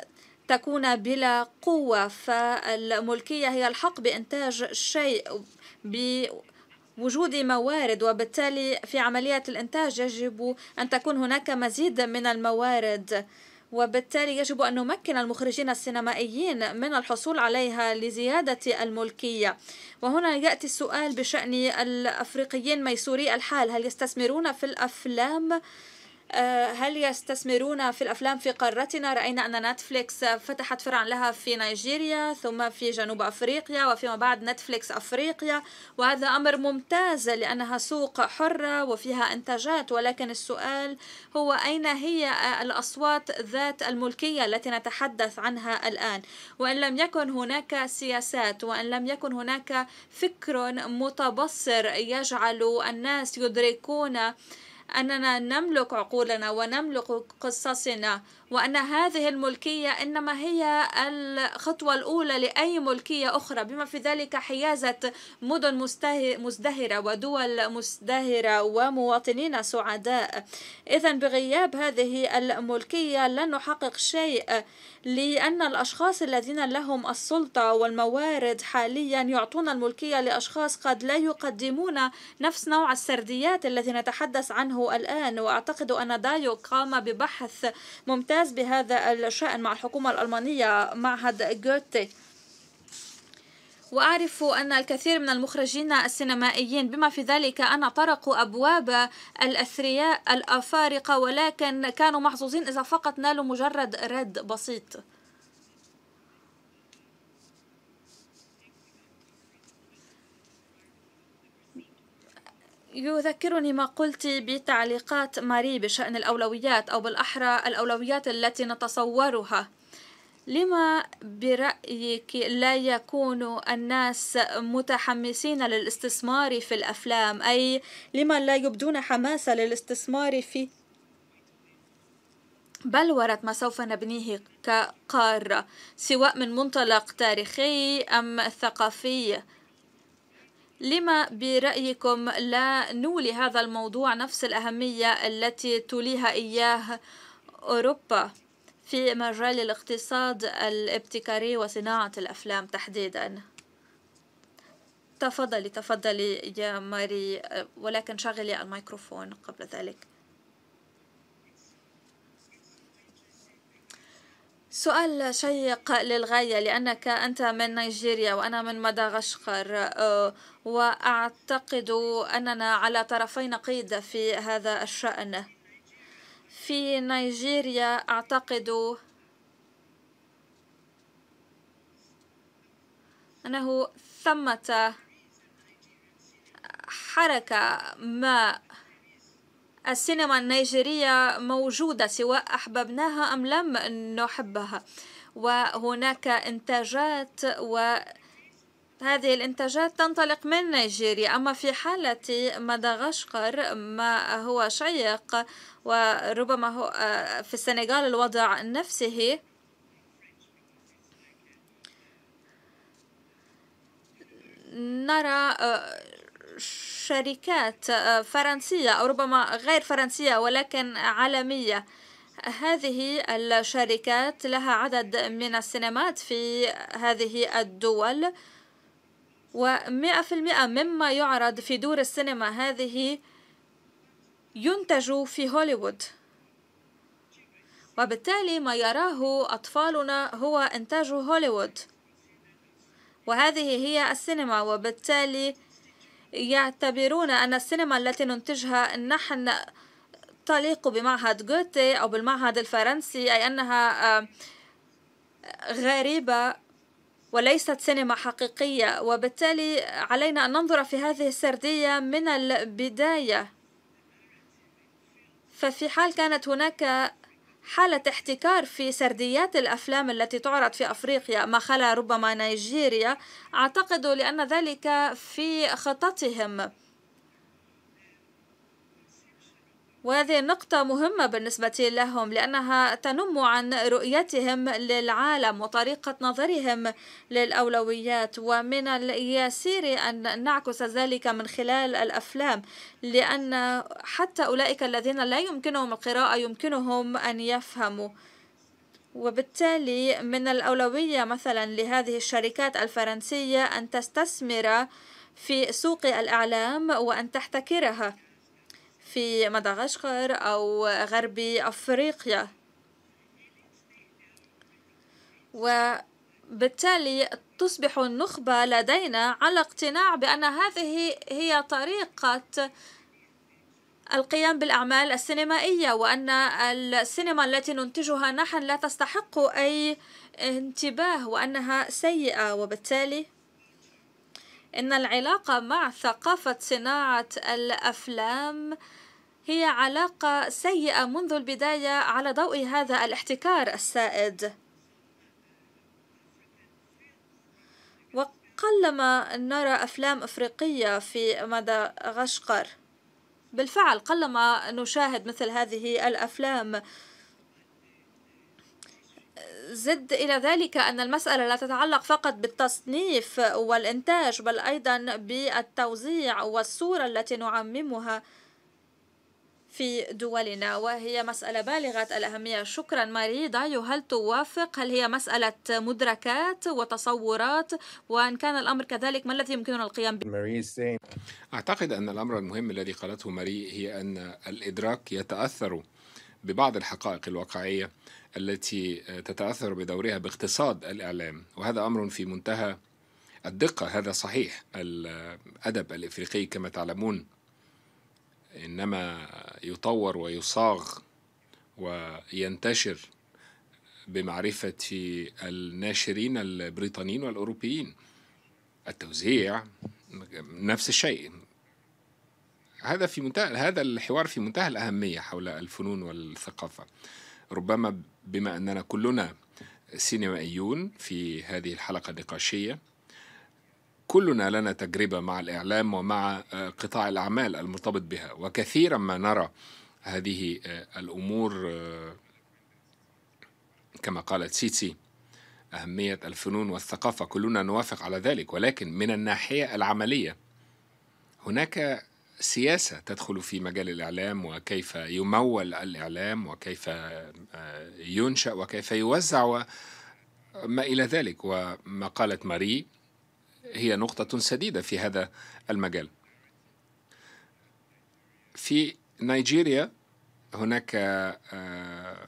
تكون بلا قوة فالملكية هي الحق بإنتاج شيء ب وجود موارد وبالتالي في عملية الإنتاج يجب أن تكون هناك مزيد من الموارد وبالتالي يجب أن نمكن المخرجين السينمائيين من الحصول عليها لزيادة الملكية وهنا يأتي السؤال بشأن الأفريقيين ميسوري الحال هل يستثمرون في الأفلام؟ آه، هل يستثمرون في الأفلام في قارتنا؟ رأينا أن نتفليكس فتحت فرعا لها في نيجيريا ثم في جنوب أفريقيا وفيما بعد نتفليكس أفريقيا وهذا أمر ممتاز لأنها سوق حرة وفيها إنتاجات ولكن السؤال هو أين هي الأصوات ذات الملكية التي نتحدث عنها الآن؟ وإن لم يكن هناك سياسات وإن لم يكن هناك فكر متبصر يجعل الناس يدركون أننا نملك عقولنا ونملك قصصنا وأن هذه الملكية إنما هي الخطوة الأولى لأي ملكية أخرى بما في ذلك حيازة مدن مزدهرة ودول مزدهرة ومواطنين سعداء إذا بغياب هذه الملكية لن نحقق شيء لأن الأشخاص الذين لهم السلطة والموارد حاليا يعطون الملكية لأشخاص قد لا يقدمون نفس نوع السرديات الذي نتحدث عنه الآن وأعتقد أن دايو قام ببحث ممتاز الأستاذ بهذا الشأن مع الحكومة الألمانية معهد جوتي وأعرف أن الكثير من المخرجين السينمائيين بما في ذلك أن طرقوا أبواب الأثرياء الأفارقة ولكن كانوا محظوظين إذا فقط نالوا مجرد رد بسيط يذكرني ما قلت بتعليقات ماري بشأن الأولويات أو بالأحرى الأولويات التي نتصورها لما برأيك لا يكون الناس متحمسين للاستثمار في الأفلام أي لما لا يبدون حماسة للاستثمار في بلورة ما سوف نبنيه كقارة سواء من منطلق تاريخي أم ثقافي لما برأيكم لا نولي هذا الموضوع نفس الأهمية التي توليها إياه أوروبا في مجال الاقتصاد الابتكاري وصناعة الأفلام تحديدا تفضلي تفضلي يا ماري ولكن شغلي الميكروفون قبل ذلك سؤال شيق للغاية لأنك أنت من نيجيريا وأنا من مدغشقر أه، وأعتقد أننا على طرفي نقيض في هذا الشأن في نيجيريا أعتقد أنه ثمة حركة ما السينما النيجيرية موجودة سواء أحببناها أم لم نحبها وهناك إنتاجات و هذه الإنتاجات تنطلق من نيجيريا أما في حالة مدغشقر ما هو شيق وربما هو آه، في السنغال الوضع نفسه نرى آه، شركات آه، فرنسية أو ربما غير فرنسية ولكن عالمية هذه الشركات لها عدد من السينمات في هذه الدول ومئة في المئة مما يعرض في دور السينما هذه ينتج في هوليوود وبالتالي ما يراه أطفالنا هو إنتاج هوليوود وهذه هي السينما وبالتالي يعتبرون أن السينما التي ننتجها نحن تليق بمعهد جوتي أو بالمعهد الفرنسي أي أنها غريبة وليست سينما حقيقية وبالتالي علينا أن ننظر في هذه السردية من البداية ففي حال كانت هناك حالة احتكار في سرديات الأفلام التي تعرض في أفريقيا ما خلا ربما نيجيريا أعتقد لأن ذلك في خططهم وهذه نقطة مهمة بالنسبة لهم لأنها تنم عن رؤيتهم للعالم وطريقة نظرهم للأولويات ومن اليسير أن نعكس ذلك من خلال الأفلام لأن حتى أولئك الذين لا يمكنهم القراءة يمكنهم أن يفهموا وبالتالي من الأولوية مثلا لهذه الشركات الفرنسية أن تستثمر في سوق الإعلام وأن تحتكرها في مدغشقر أو غرب أفريقيا وبالتالي تصبح النخبة لدينا على اقتناع بأن هذه هي طريقة القيام بالأعمال السينمائية وأن السينما التي ننتجها نحن لا تستحق أي انتباه وأنها سيئة وبالتالي إن العلاقة مع ثقافة صناعة الأفلام هي علاقة سيئة منذ البداية على ضوء هذا الاحتكار السائد وقلما نرى أفلام أفريقية في مدغشقر بالفعل قلما نشاهد مثل هذه الأفلام زد إلى ذلك أن المسألة لا تتعلق فقط بالتصنيف والإنتاج بل أيضا بالتوزيع والصورة التي نعممها في دولنا وهي مسألة بالغة الأهمية شكرا ماري دايو هل توافق هل هي مسألة مدركات وتصورات وإن كان الأمر كذلك ما الذي يمكننا القيام به أعتقد أن الأمر المهم الذي قالته ماري هي أن الإدراك يتأثر ببعض الحقائق الواقعية التي آه، تتاثر بدورها باقتصاد الاعلام وهذا امر في منتهى الدقه هذا صحيح الادب الافريقي كما تعلمون انما يطور ويصاغ وينتشر بمعرفه الناشرين البريطانيين والاوروبيين التوزيع نفس الشيء هذا في منتهى هذا الحوار في منتهى الأهمية حول الفنون والثقافة ربما بما أننا كلنا سينمائيون في هذه الحلقة النقاشية كلنا لنا تجربة مع الإعلام ومع آه، قطاع الأعمال المرتبط بها وكثيرا ما نرى هذه آه، الأمور آه، كما قالت سيتسي أهمية الفنون والثقافة كلنا نوافق على ذلك ولكن من الناحية العملية هناك سياسة تدخل في مجال الإعلام وكيف يمول الإعلام وكيف آه، ينشأ وكيف يوزع وما إلى ذلك وما قالت ماري هي نقطة سديدة في هذا المجال في نيجيريا هناك آه،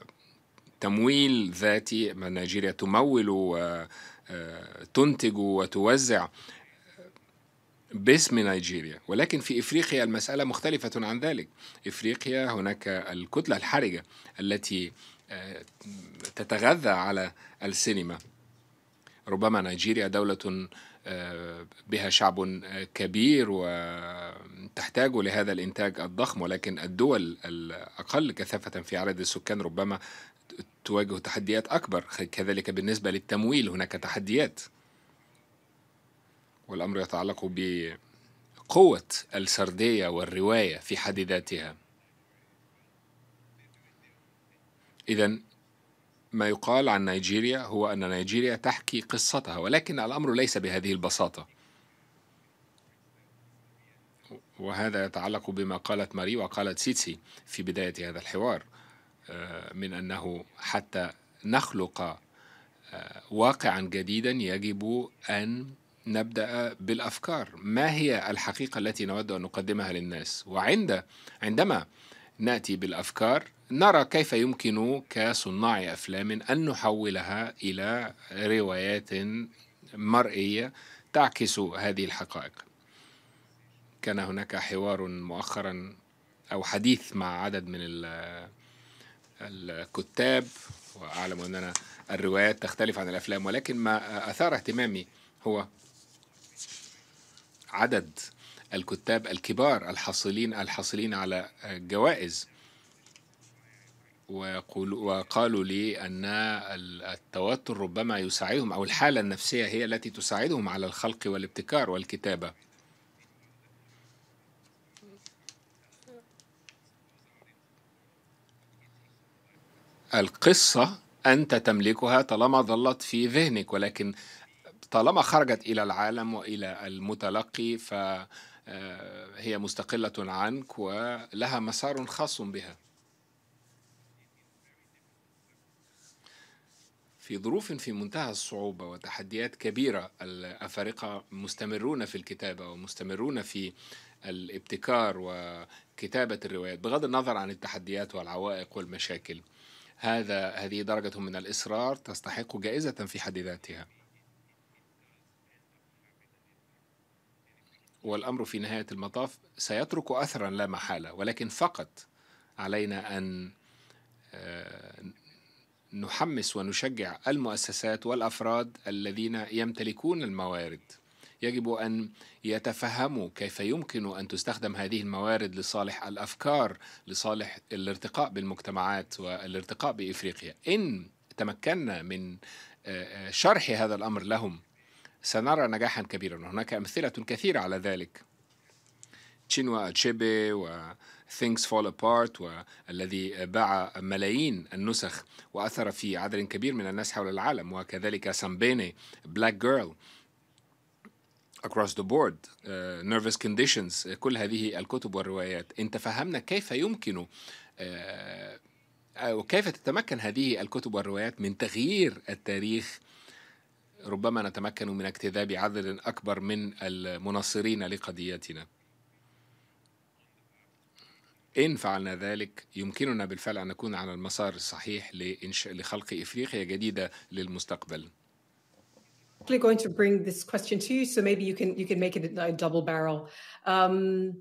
تمويل ذاتي نيجيريا تمول وتنتج آه، وتوزع باسم نيجيريا ولكن في افريقيا المساله مختلفه عن ذلك افريقيا هناك الكتله الحرجه التي آه، تتغذى على السينما ربما نيجيريا دوله آه، بها شعب آه، كبير وتحتاج لهذا الانتاج الضخم ولكن الدول الاقل كثافه في عدد السكان ربما تواجه تحديات اكبر كذلك بالنسبه للتمويل هناك تحديات والأمر يتعلق بقوة السردية والرواية في حد ذاتها إذا ما يقال عن نيجيريا هو أن نيجيريا تحكي قصتها ولكن الأمر ليس بهذه البساطة وهذا يتعلق بما قالت ماري وقالت سيتسي في بداية هذا الحوار آه، من أنه حتى نخلق آه، واقعا جديدا يجب أن نبدا بالافكار ما هي الحقيقه التي نود ان نقدمها للناس وعند عندما ناتي بالافكار نرى كيف يمكن كصناع افلام ان نحولها الى روايات مرئيه تعكس هذه الحقائق كان هناك حوار مؤخرا او حديث مع عدد من الكتاب واعلم اننا الروايات تختلف عن الافلام ولكن ما اثار اهتمامي هو عدد الكتاب الكبار الحاصلين الحاصلين على جوائز وقالوا لي أن التوتر ربما يساعدهم أو الحالة النفسية هي التي تساعدهم على الخلق والابتكار والكتابة القصة أنت تملكها طالما ظلت في ذهنك ولكن طالما خرجت إلى العالم وإلى المتلقي فهي آه، مستقلة عنك ولها مسار خاص بها في ظروف في منتهى الصعوبة وتحديات كبيرة الأفارقة مستمرون في الكتابة ومستمرون في الابتكار وكتابة الروايات بغض النظر عن التحديات والعوائق والمشاكل هذا هذه درجة من الإصرار تستحق جائزة في حد ذاتها والامر في نهايه المطاف سيترك اثرا لا محاله ولكن فقط علينا ان آه، نحمس ونشجع المؤسسات والافراد الذين يمتلكون الموارد يجب ان يتفهموا كيف يمكن ان تستخدم هذه الموارد لصالح الافكار لصالح الارتقاء بالمجتمعات والارتقاء بافريقيا ان تمكنا من آه، آه، شرح هذا الامر لهم سنرى نجاحا كبيرا هناك أمثلة كثيرة على ذلك تشينوا أتشيبي و Things Fall Apart والذي باع ملايين النسخ وأثر في عدد كبير من الناس حول العالم وكذلك سامبيني Black Girl Across the Board uh, Nervous Conditions آه، كل هذه الكتب والروايات إن تفهمنا كيف يمكن uh, آه، وكيف تتمكن هذه الكتب والروايات من تغيير التاريخ ربما نتمكن من اجتذاب عدد أكبر من المناصرين لقضيتنا إن فعلنا ذلك يمكننا بالفعل أن نكون على المسار الصحيح لخلق إفريقيا جديدة للمستقبل I'm going to bring this question to you, so maybe you can you can make it a double barrel. Um,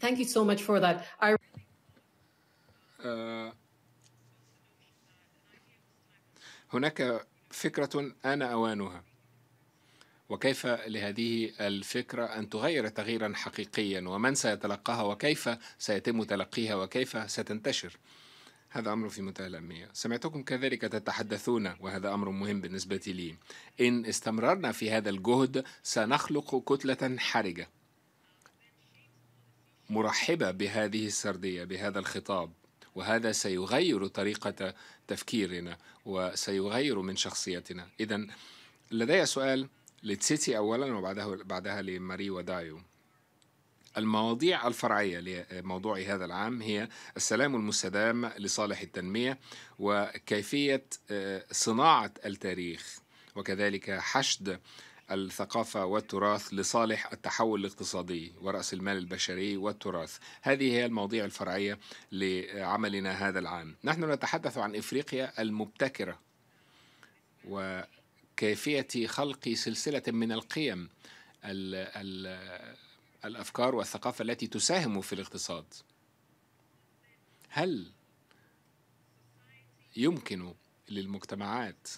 thank you so much for that. I... Uh, هناك فكرة آن أوانها وكيف لهذه الفكرة أن تغير تغييرا حقيقيا ومن سيتلقاها وكيف سيتم تلقيها وكيف ستنتشر هذا أمر في منتهى الأهمية سمعتكم كذلك تتحدثون وهذا أمر مهم بالنسبة لي إن استمررنا في هذا الجهد سنخلق كتلة حرجة مرحبة بهذه السردية بهذا الخطاب وهذا سيغير طريقة تفكيرنا وسيغير من شخصيتنا إذا لدي سؤال لتسيتي أولا وبعدها بعدها لماري ودايو المواضيع الفرعية لموضوع هذا العام هي السلام المستدام لصالح التنمية وكيفية آه، صناعة التاريخ وكذلك حشد الثقافة والتراث لصالح التحول الاقتصادي ورأس المال البشري والتراث هذه هي المواضيع الفرعية لعملنا هذا العام نحن نتحدث عن إفريقيا المبتكرة وكيفية خلق سلسلة من القيم ال ال الأفكار والثقافة التي تساهم في الاقتصاد هل يمكن للمجتمعات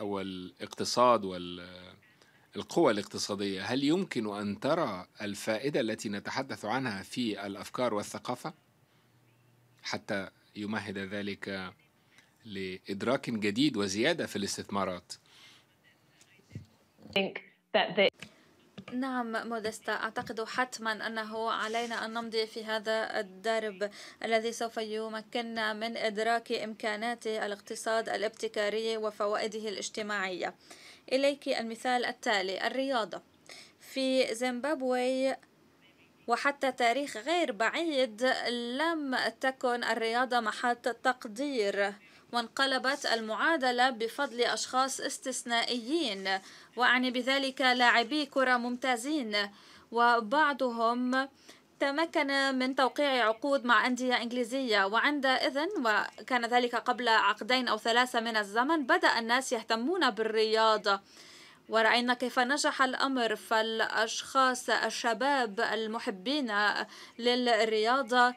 أو الاقتصاد والقوى الاقتصادية هل يمكن أن ترى الفائدة التي نتحدث عنها في الأفكار والثقافة حتى يمهد ذلك لإدراك جديد وزيادة في الاستثمارات نعم مودستا أعتقد حتما أنه علينا أن نمضي في هذا الدرب الذي سوف يمكننا من إدراك إمكانات الاقتصاد الابتكاري وفوائده الاجتماعية إليك المثال التالي الرياضة في زيمبابوي وحتى تاريخ غير بعيد لم تكن الرياضة محط تقدير وانقلبت المعادلة بفضل أشخاص استثنائيين وأعني بذلك لاعبي كرة ممتازين وبعضهم تمكن من توقيع عقود مع أندية إنجليزية وعندئذ وكان ذلك قبل عقدين أو ثلاثة من الزمن بدأ الناس يهتمون بالرياضة ورأينا كيف نجح الأمر فالأشخاص الشباب المحبين للرياضة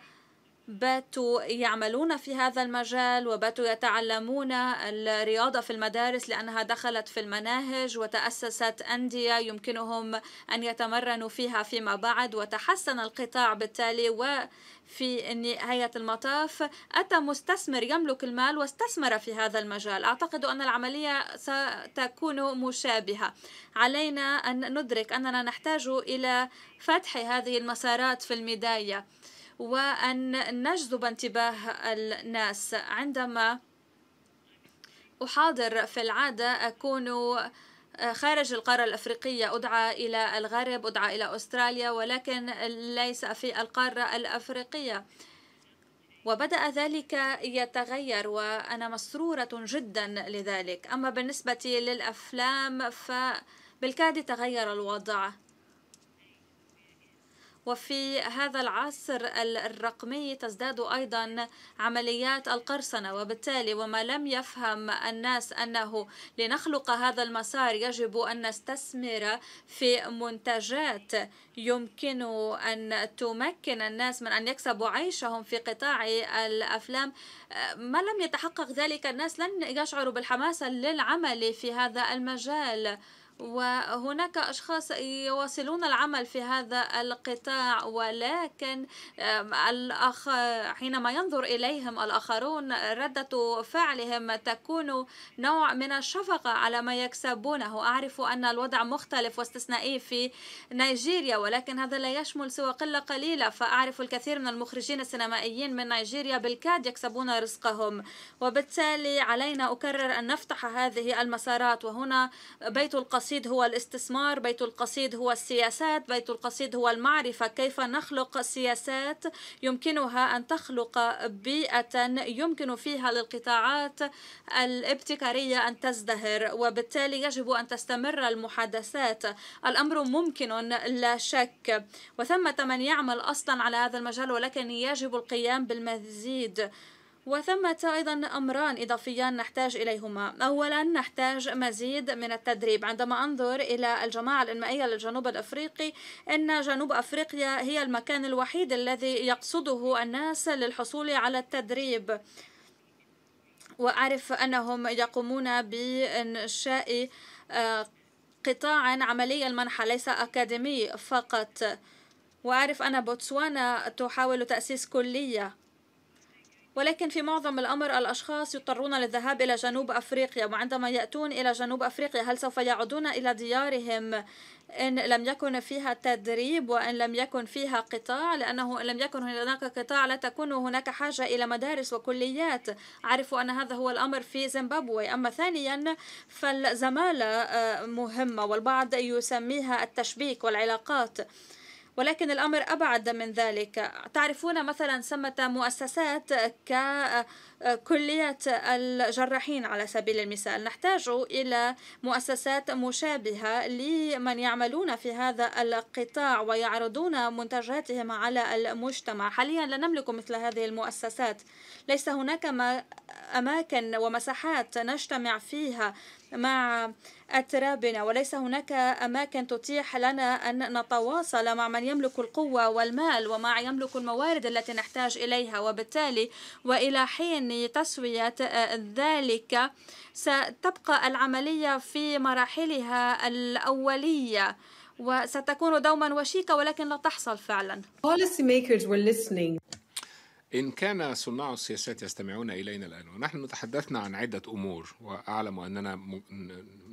باتوا يعملون في هذا المجال وباتوا يتعلمون الرياضة في المدارس لأنها دخلت في المناهج وتأسست أندية يمكنهم أن يتمرنوا فيها فيما بعد وتحسن القطاع بالتالي وفي نهاية المطاف أتى مستثمر يملك المال واستثمر في هذا المجال أعتقد أن العملية ستكون مشابهة علينا أن ندرك أننا نحتاج إلى فتح هذه المسارات في المداية وأن نجذب انتباه الناس عندما أحاضر في العادة أكون آه، خارج القارة الأفريقية أدعى إلى الغرب أدعى إلى أستراليا ولكن ليس في القارة الأفريقية وبدأ ذلك يتغير وأنا مسرورة جدا لذلك أما بالنسبة للأفلام فبالكاد تغير الوضع وفي هذا العصر الرقمي تزداد أيضا عمليات القرصنة وبالتالي وما لم يفهم الناس أنه لنخلق هذا المسار يجب أن نستثمر في منتجات يمكن أن تمكن الناس من أن يكسبوا عيشهم في قطاع الأفلام آه، ما لم يتحقق ذلك الناس لن يشعروا بالحماسة للعمل في هذا المجال وهناك أشخاص يواصلون العمل في هذا القطاع ولكن الأخ حينما ينظر إليهم الآخرون ردة فعلهم تكون نوع من الشفقة على ما يكسبونه أعرف أن الوضع مختلف واستثنائي في نيجيريا ولكن هذا لا يشمل سوى قلة قليلة فأعرف الكثير من المخرجين السينمائيين من نيجيريا بالكاد يكسبون رزقهم وبالتالي علينا أكرر أن نفتح هذه المسارات وهنا بيت القصر القصيد هو الاستثمار بيت القصيد هو السياسات بيت القصيد هو المعرفة كيف نخلق سياسات يمكنها أن تخلق بيئة يمكن فيها للقطاعات الابتكارية أن تزدهر وبالتالي يجب أن تستمر المحادثات الأمر ممكن لا شك وثمة من يعمل أصلا على هذا المجال ولكن يجب القيام بالمزيد وثمة أيضا أمران إضافيان نحتاج إليهما أولا نحتاج مزيد من التدريب عندما أنظر إلى الجماعة الإنمائية للجنوب الأفريقي أن جنوب أفريقيا هي المكان الوحيد الذي يقصده الناس للحصول على التدريب وأعرف أنهم يقومون بإنشاء آه، قطاع عملي المنحة ليس أكاديمي فقط وأعرف أن بوتسوانا تحاول تأسيس كلية ولكن في معظم الأمر الأشخاص يضطرون للذهاب إلى جنوب أفريقيا وعندما يأتون إلى جنوب أفريقيا هل سوف يعودون إلى ديارهم إن لم يكن فيها تدريب وإن لم يكن فيها قطاع لأنه إن لم يكن هناك قطاع لا تكون هناك حاجة إلى مدارس وكليات عرفوا أن هذا هو الأمر في زيمبابوي أما ثانيا فالزمالة آه، مهمة والبعض يسميها التشبيك والعلاقات ولكن الأمر أبعد من ذلك تعرفون مثلا ثمة مؤسسات ككلية الجراحين على سبيل المثال نحتاج إلى مؤسسات مشابهة لمن يعملون في هذا القطاع ويعرضون منتجاتهم على المجتمع حاليا لا نملك مثل هذه المؤسسات ليس هناك أماكن ومساحات نجتمع فيها مع أترابنا وليس هناك أماكن تتيح لنا أن نتواصل مع من يملك القوة والمال ومع يملك الموارد التي نحتاج إليها وبالتالي وإلى حين تسوية آه، ذلك ستبقى العملية في مراحلها الأولية وستكون دوما وشيكة ولكن لا تحصل فعلا إن كان صناع السياسات يستمعون إلينا الآن ونحن تحدثنا عن عدة أمور وأعلم أننا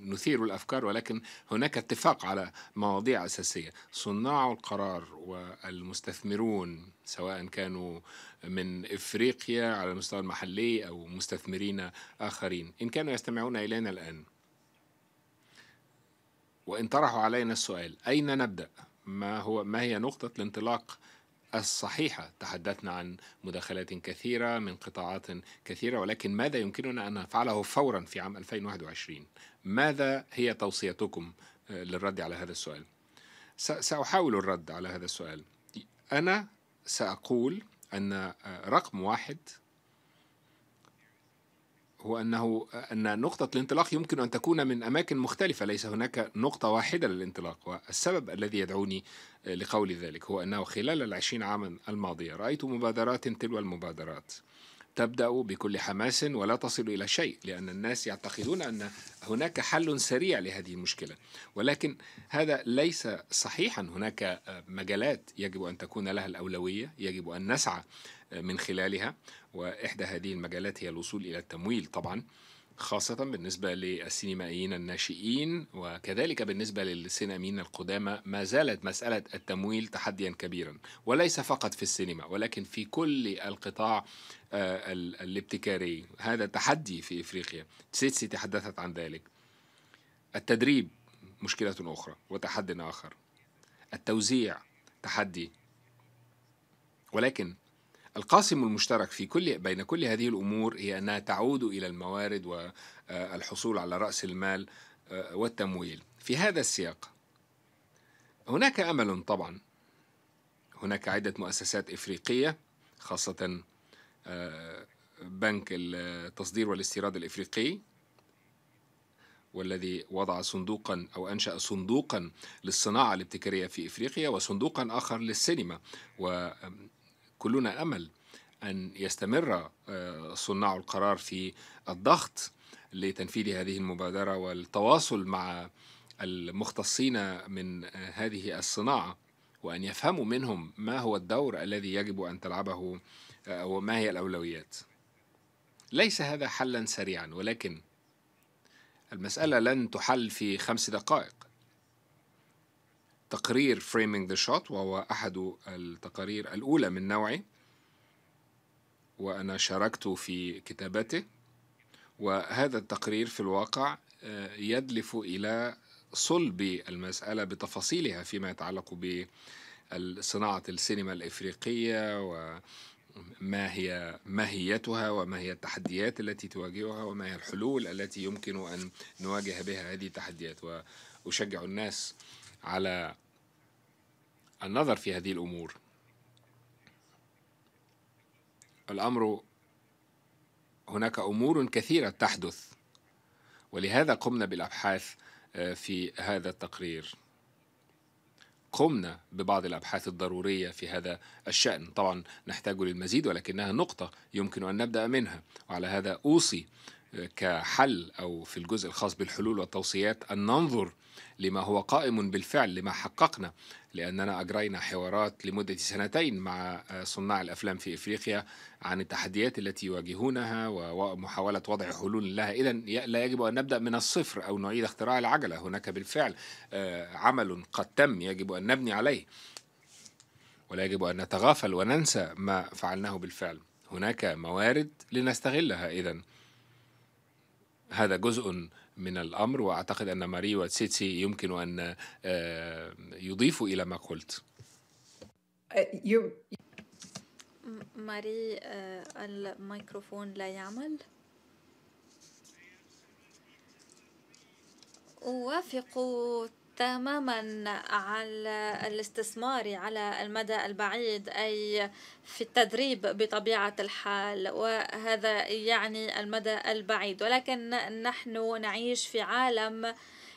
نثير الأفكار ولكن هناك اتفاق على مواضيع أساسية صناع القرار والمستثمرون سواء كانوا من إفريقيا على المستوى المحلي أو مستثمرين آخرين إن كانوا يستمعون إلينا الآن وإن طرحوا علينا السؤال أين نبدأ ما هو ما هي نقطة الانطلاق الصحيحة تحدثنا عن مداخلات كثيرة من قطاعات كثيرة ولكن ماذا يمكننا أن نفعله فورا في عام 2021 ماذا هي توصيتكم آه، للرد على هذا السؤال سأحاول الرد على هذا السؤال أنا سأقول أن آه، رقم واحد هو أنه أن نقطة الانطلاق يمكن أن تكون من أماكن مختلفة ليس هناك نقطة واحدة للانطلاق والسبب الذي يدعوني لقول ذلك هو أنه خلال العشرين عاما الماضية رأيت مبادرات تلو المبادرات تبدأ بكل حماس ولا تصل إلى شيء لأن الناس يعتقدون أن هناك حل سريع لهذه المشكلة ولكن هذا ليس صحيحا هناك مجالات يجب أن تكون لها الأولوية يجب أن نسعى من خلالها وإحدى هذه المجالات هي الوصول إلى التمويل طبعا خاصة بالنسبة للسينمائيين الناشئين وكذلك بالنسبة للسينمائيين القدامى ما زالت مسألة التمويل تحديا كبيرا وليس فقط في السينما ولكن في كل القطاع آه، الابتكاري هذا تحدي في إفريقيا سيتسي تحدثت عن ذلك التدريب مشكلة أخرى وتحد آخر التوزيع تحدي ولكن القاسم المشترك في كل بين كل هذه الامور هي انها تعود الى الموارد والحصول على راس المال آه، والتمويل في هذا السياق هناك امل طبعا هناك عده مؤسسات افريقيه خاصه آه، بنك التصدير والاستيراد الافريقي والذي وضع صندوقا او انشا صندوقا للصناعه الابتكاريه في افريقيا وصندوقا اخر للسينما كلنا امل ان يستمر آه، صناع القرار في الضغط لتنفيذ هذه المبادره والتواصل مع المختصين من آه، هذه الصناعه وان يفهموا منهم ما هو الدور الذي يجب ان تلعبه آه، وما هي الاولويات ليس هذا حلا سريعا ولكن المساله لن تحل في خمس دقائق تقرير فريمينج ذا شوت وهو أحد التقارير الأولى من نوعه وأنا شاركته في كتابته وهذا التقرير في الواقع آه، يدلف إلى صلب المسألة بتفاصيلها فيما يتعلق بصناعة السينما الإفريقية و ما هي ماهيتها وما هي التحديات التي تواجهها وما هي الحلول التي يمكن أن نواجه بها هذه التحديات وأشجع الناس على النظر في هذه الأمور الأمر هناك أمور كثيرة تحدث ولهذا قمنا بالأبحاث آه، في هذا التقرير قمنا ببعض الابحاث الضروريه في هذا الشان طبعا نحتاج للمزيد ولكنها نقطه يمكن ان نبدا منها وعلى هذا اوصي آه، كحل او في الجزء الخاص بالحلول والتوصيات ان ننظر لما هو قائم بالفعل لما حققنا لأننا أجرينا حوارات لمدة سنتين مع آه، صناع الأفلام في إفريقيا عن التحديات التي يواجهونها ومحاولة وضع حلول لها إذا لا يجب أن نبدأ من الصفر أو نعيد اختراع العجلة هناك بالفعل آه، عمل قد تم يجب أن نبني عليه ولا يجب أن نتغافل وننسى ما فعلناه بالفعل هناك موارد لنستغلها إذا هذا جزء من الأمر وأعتقد أن ماري وتسيتسي يمكن أن آه، يضيفوا إلى ما قلت uh, ماري آه، الميكروفون لا يعمل أوافق تماما على الاستثمار على المدى البعيد أي في التدريب بطبيعة الحال وهذا يعني المدى البعيد ولكن نحن نعيش في عالم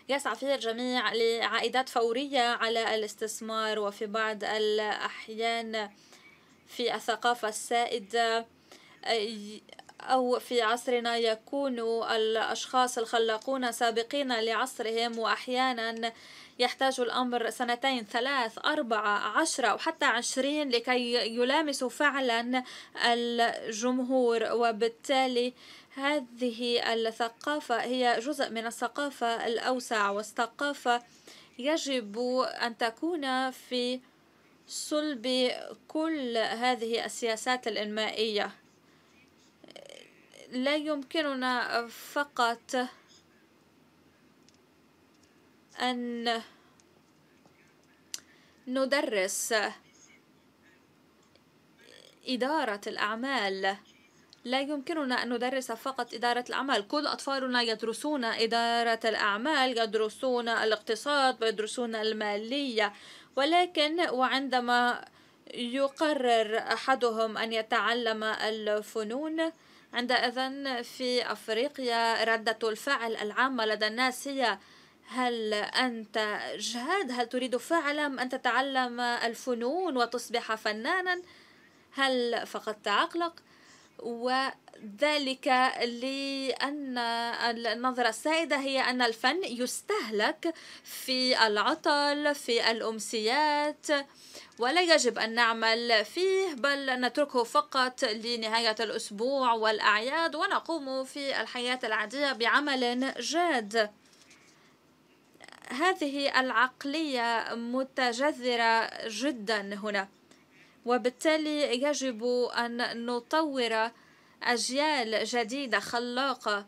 يسعى فيه الجميع لعائدات فورية على الاستثمار وفي بعض الأحيان في الثقافة السائدة أو في عصرنا يكون الأشخاص الخلاقون سابقين لعصرهم وأحيانا يحتاج الأمر سنتين ثلاث أربعة عشرة أو حتى عشرين لكي يلامسوا فعلا الجمهور وبالتالي هذه الثقافة هي جزء من الثقافة الأوسع والثقافة يجب أن تكون في صلب كل هذه السياسات الإنمائية لا يمكننا فقط أن ندرس إدارة الأعمال لا يمكننا أن ندرس فقط إدارة الأعمال كل أطفالنا يدرسون إدارة الأعمال يدرسون الاقتصاد ويدرسون المالية ولكن وعندما يقرر أحدهم أن يتعلم الفنون عندئذ في أفريقيا ردة الفعل العامة لدى الناس هي هل أنت جهاد؟ هل تريد فعلا أن تتعلم الفنون وتصبح فنانا؟ هل فقدت عقلك؟ وذلك لأن النظرة السائدة هي أن الفن يستهلك في العطل في الأمسيات ولا يجب أن نعمل فيه بل نتركه فقط لنهاية الأسبوع والأعياد ونقوم في الحياة العادية بعمل جاد هذه العقلية متجذرة جدا هنا وبالتالي يجب أن نطور أجيال جديدة خلاقة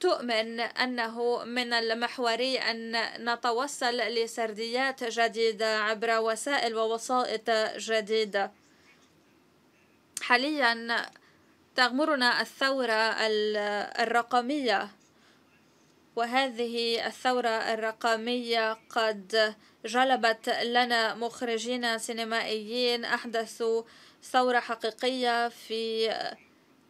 تؤمن أنه من المحوري أن نتوصل لسرديات جديدة عبر وسائل ووسائط جديدة حاليا تغمرنا الثورة الرقمية وهذه الثورة الرقمية قد جلبت لنا مخرجين سينمائيين أحدثوا ثورة حقيقية في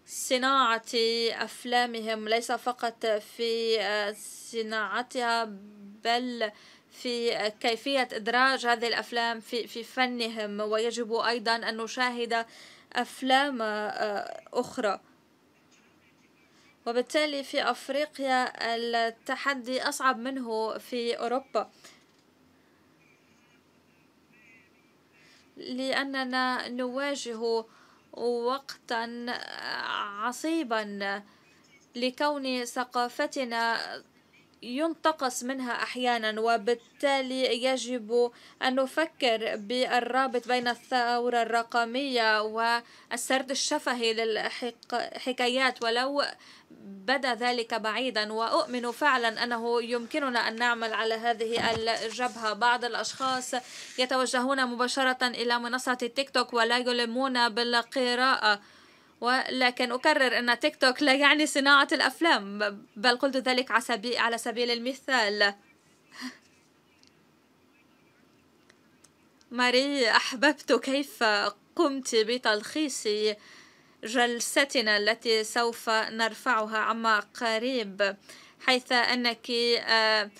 صناعة أفلامهم ليس فقط في صناعتها بل في كيفية إدراج هذه الأفلام في, في فنهم ويجب أيضا أن نشاهد أفلام آه، أخرى وبالتالي في أفريقيا التحدي أصعب منه في أوروبا لأننا نواجه وقتا عصيبا لكون ثقافتنا ينتقص منها احيانا وبالتالي يجب ان نفكر بالرابط بين الثوره الرقميه والسرد الشفهي للحكايات ولو بدا ذلك بعيدا واؤمن فعلا انه يمكننا ان نعمل على هذه الجبهه بعض الاشخاص يتوجهون مباشره الى منصه تيك توك ولا يلمون بالقراءه ولكن أكرر أن تيك توك لا يعني صناعة الأفلام بل قلت ذلك على سبيل المثال ماري أحببت كيف قمت بتلخيص جلستنا التي سوف نرفعها عما قريب حيث أنك آه،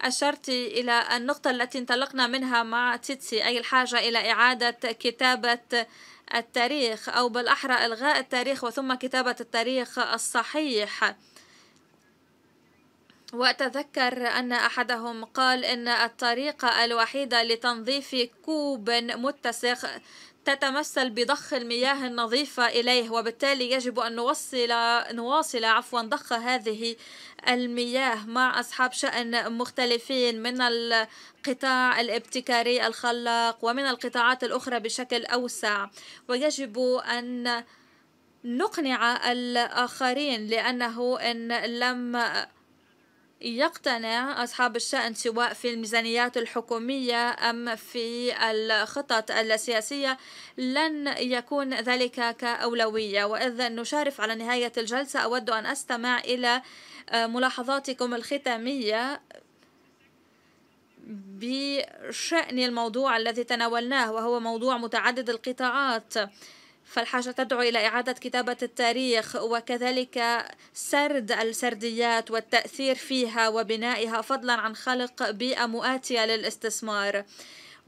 أشرت إلى النقطة التي انطلقنا منها مع تيتسي أي الحاجة إلى إعادة كتابة التاريخ أو بالأحرى إلغاء التاريخ وثم كتابة التاريخ الصحيح وأتذكر أن أحدهم قال إن الطريقة الوحيدة لتنظيف كوب متسخ تتمثل بضخ المياه النظيفة إليه وبالتالي يجب أن نوصل نواصل عفوا ضخ هذه المياه مع أصحاب شأن مختلفين من القطاع الابتكاري الخلاق ومن القطاعات الأخرى بشكل أوسع ويجب أن نقنع الآخرين لأنه إن لم يقتنع أصحاب الشأن سواء في الميزانيات الحكومية أم في الخطط السياسية لن يكون ذلك كأولوية وإذا نشارف على نهاية الجلسة أود أن أستمع إلى آه، ملاحظاتكم الختامية بشأن الموضوع الذي تناولناه وهو موضوع متعدد القطاعات فالحاجة تدعو إلى إعادة كتابة التاريخ وكذلك سرد السرديات والتأثير فيها وبنائها فضلا عن خلق بيئة مؤاتية للاستثمار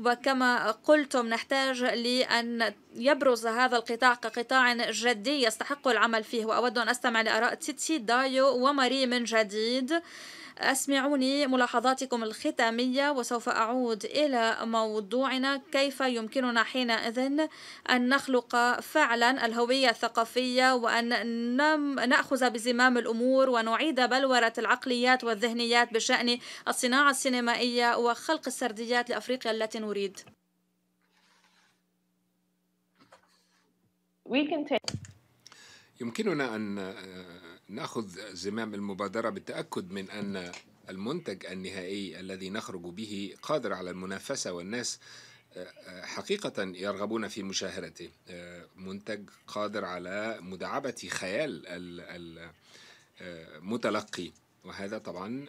وكما قلتم نحتاج لأن يبرز هذا القطاع كقطاع جدي يستحق العمل فيه وأود أن أستمع لآراء تيتي دايو وماري من جديد أسمعوني ملاحظاتكم الختامية وسوف أعود إلى موضوعنا كيف يمكننا حينئذ أن نخلق فعلا الهوية الثقافية وأن نأخذ بزمام الأمور ونعيد بلورة العقليات والذهنيات بشأن الصناعة السينمائية وخلق السرديات لأفريقيا التي نريد يمكننا أن ناخذ زمام المبادره بالتاكد من ان المنتج النهائي الذي نخرج به قادر على المنافسه والناس حقيقة يرغبون في مشاهدته منتج قادر على مداعبة خيال المتلقي وهذا طبعا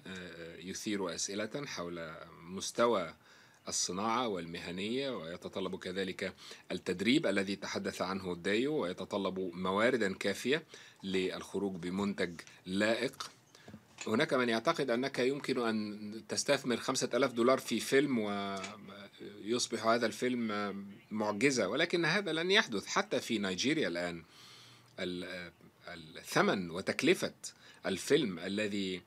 يثير أسئلة حول مستوى الصناعة والمهنية ويتطلب كذلك التدريب الذي تحدث عنه دايو ويتطلب مواردا كافية للخروج بمنتج لائق هناك من يعتقد أنك يمكن أن تستثمر خمسة ألاف دولار في فيلم ويصبح هذا الفيلم معجزة ولكن هذا لن يحدث حتى في نيجيريا الآن الثمن وتكلفة الفيلم الذي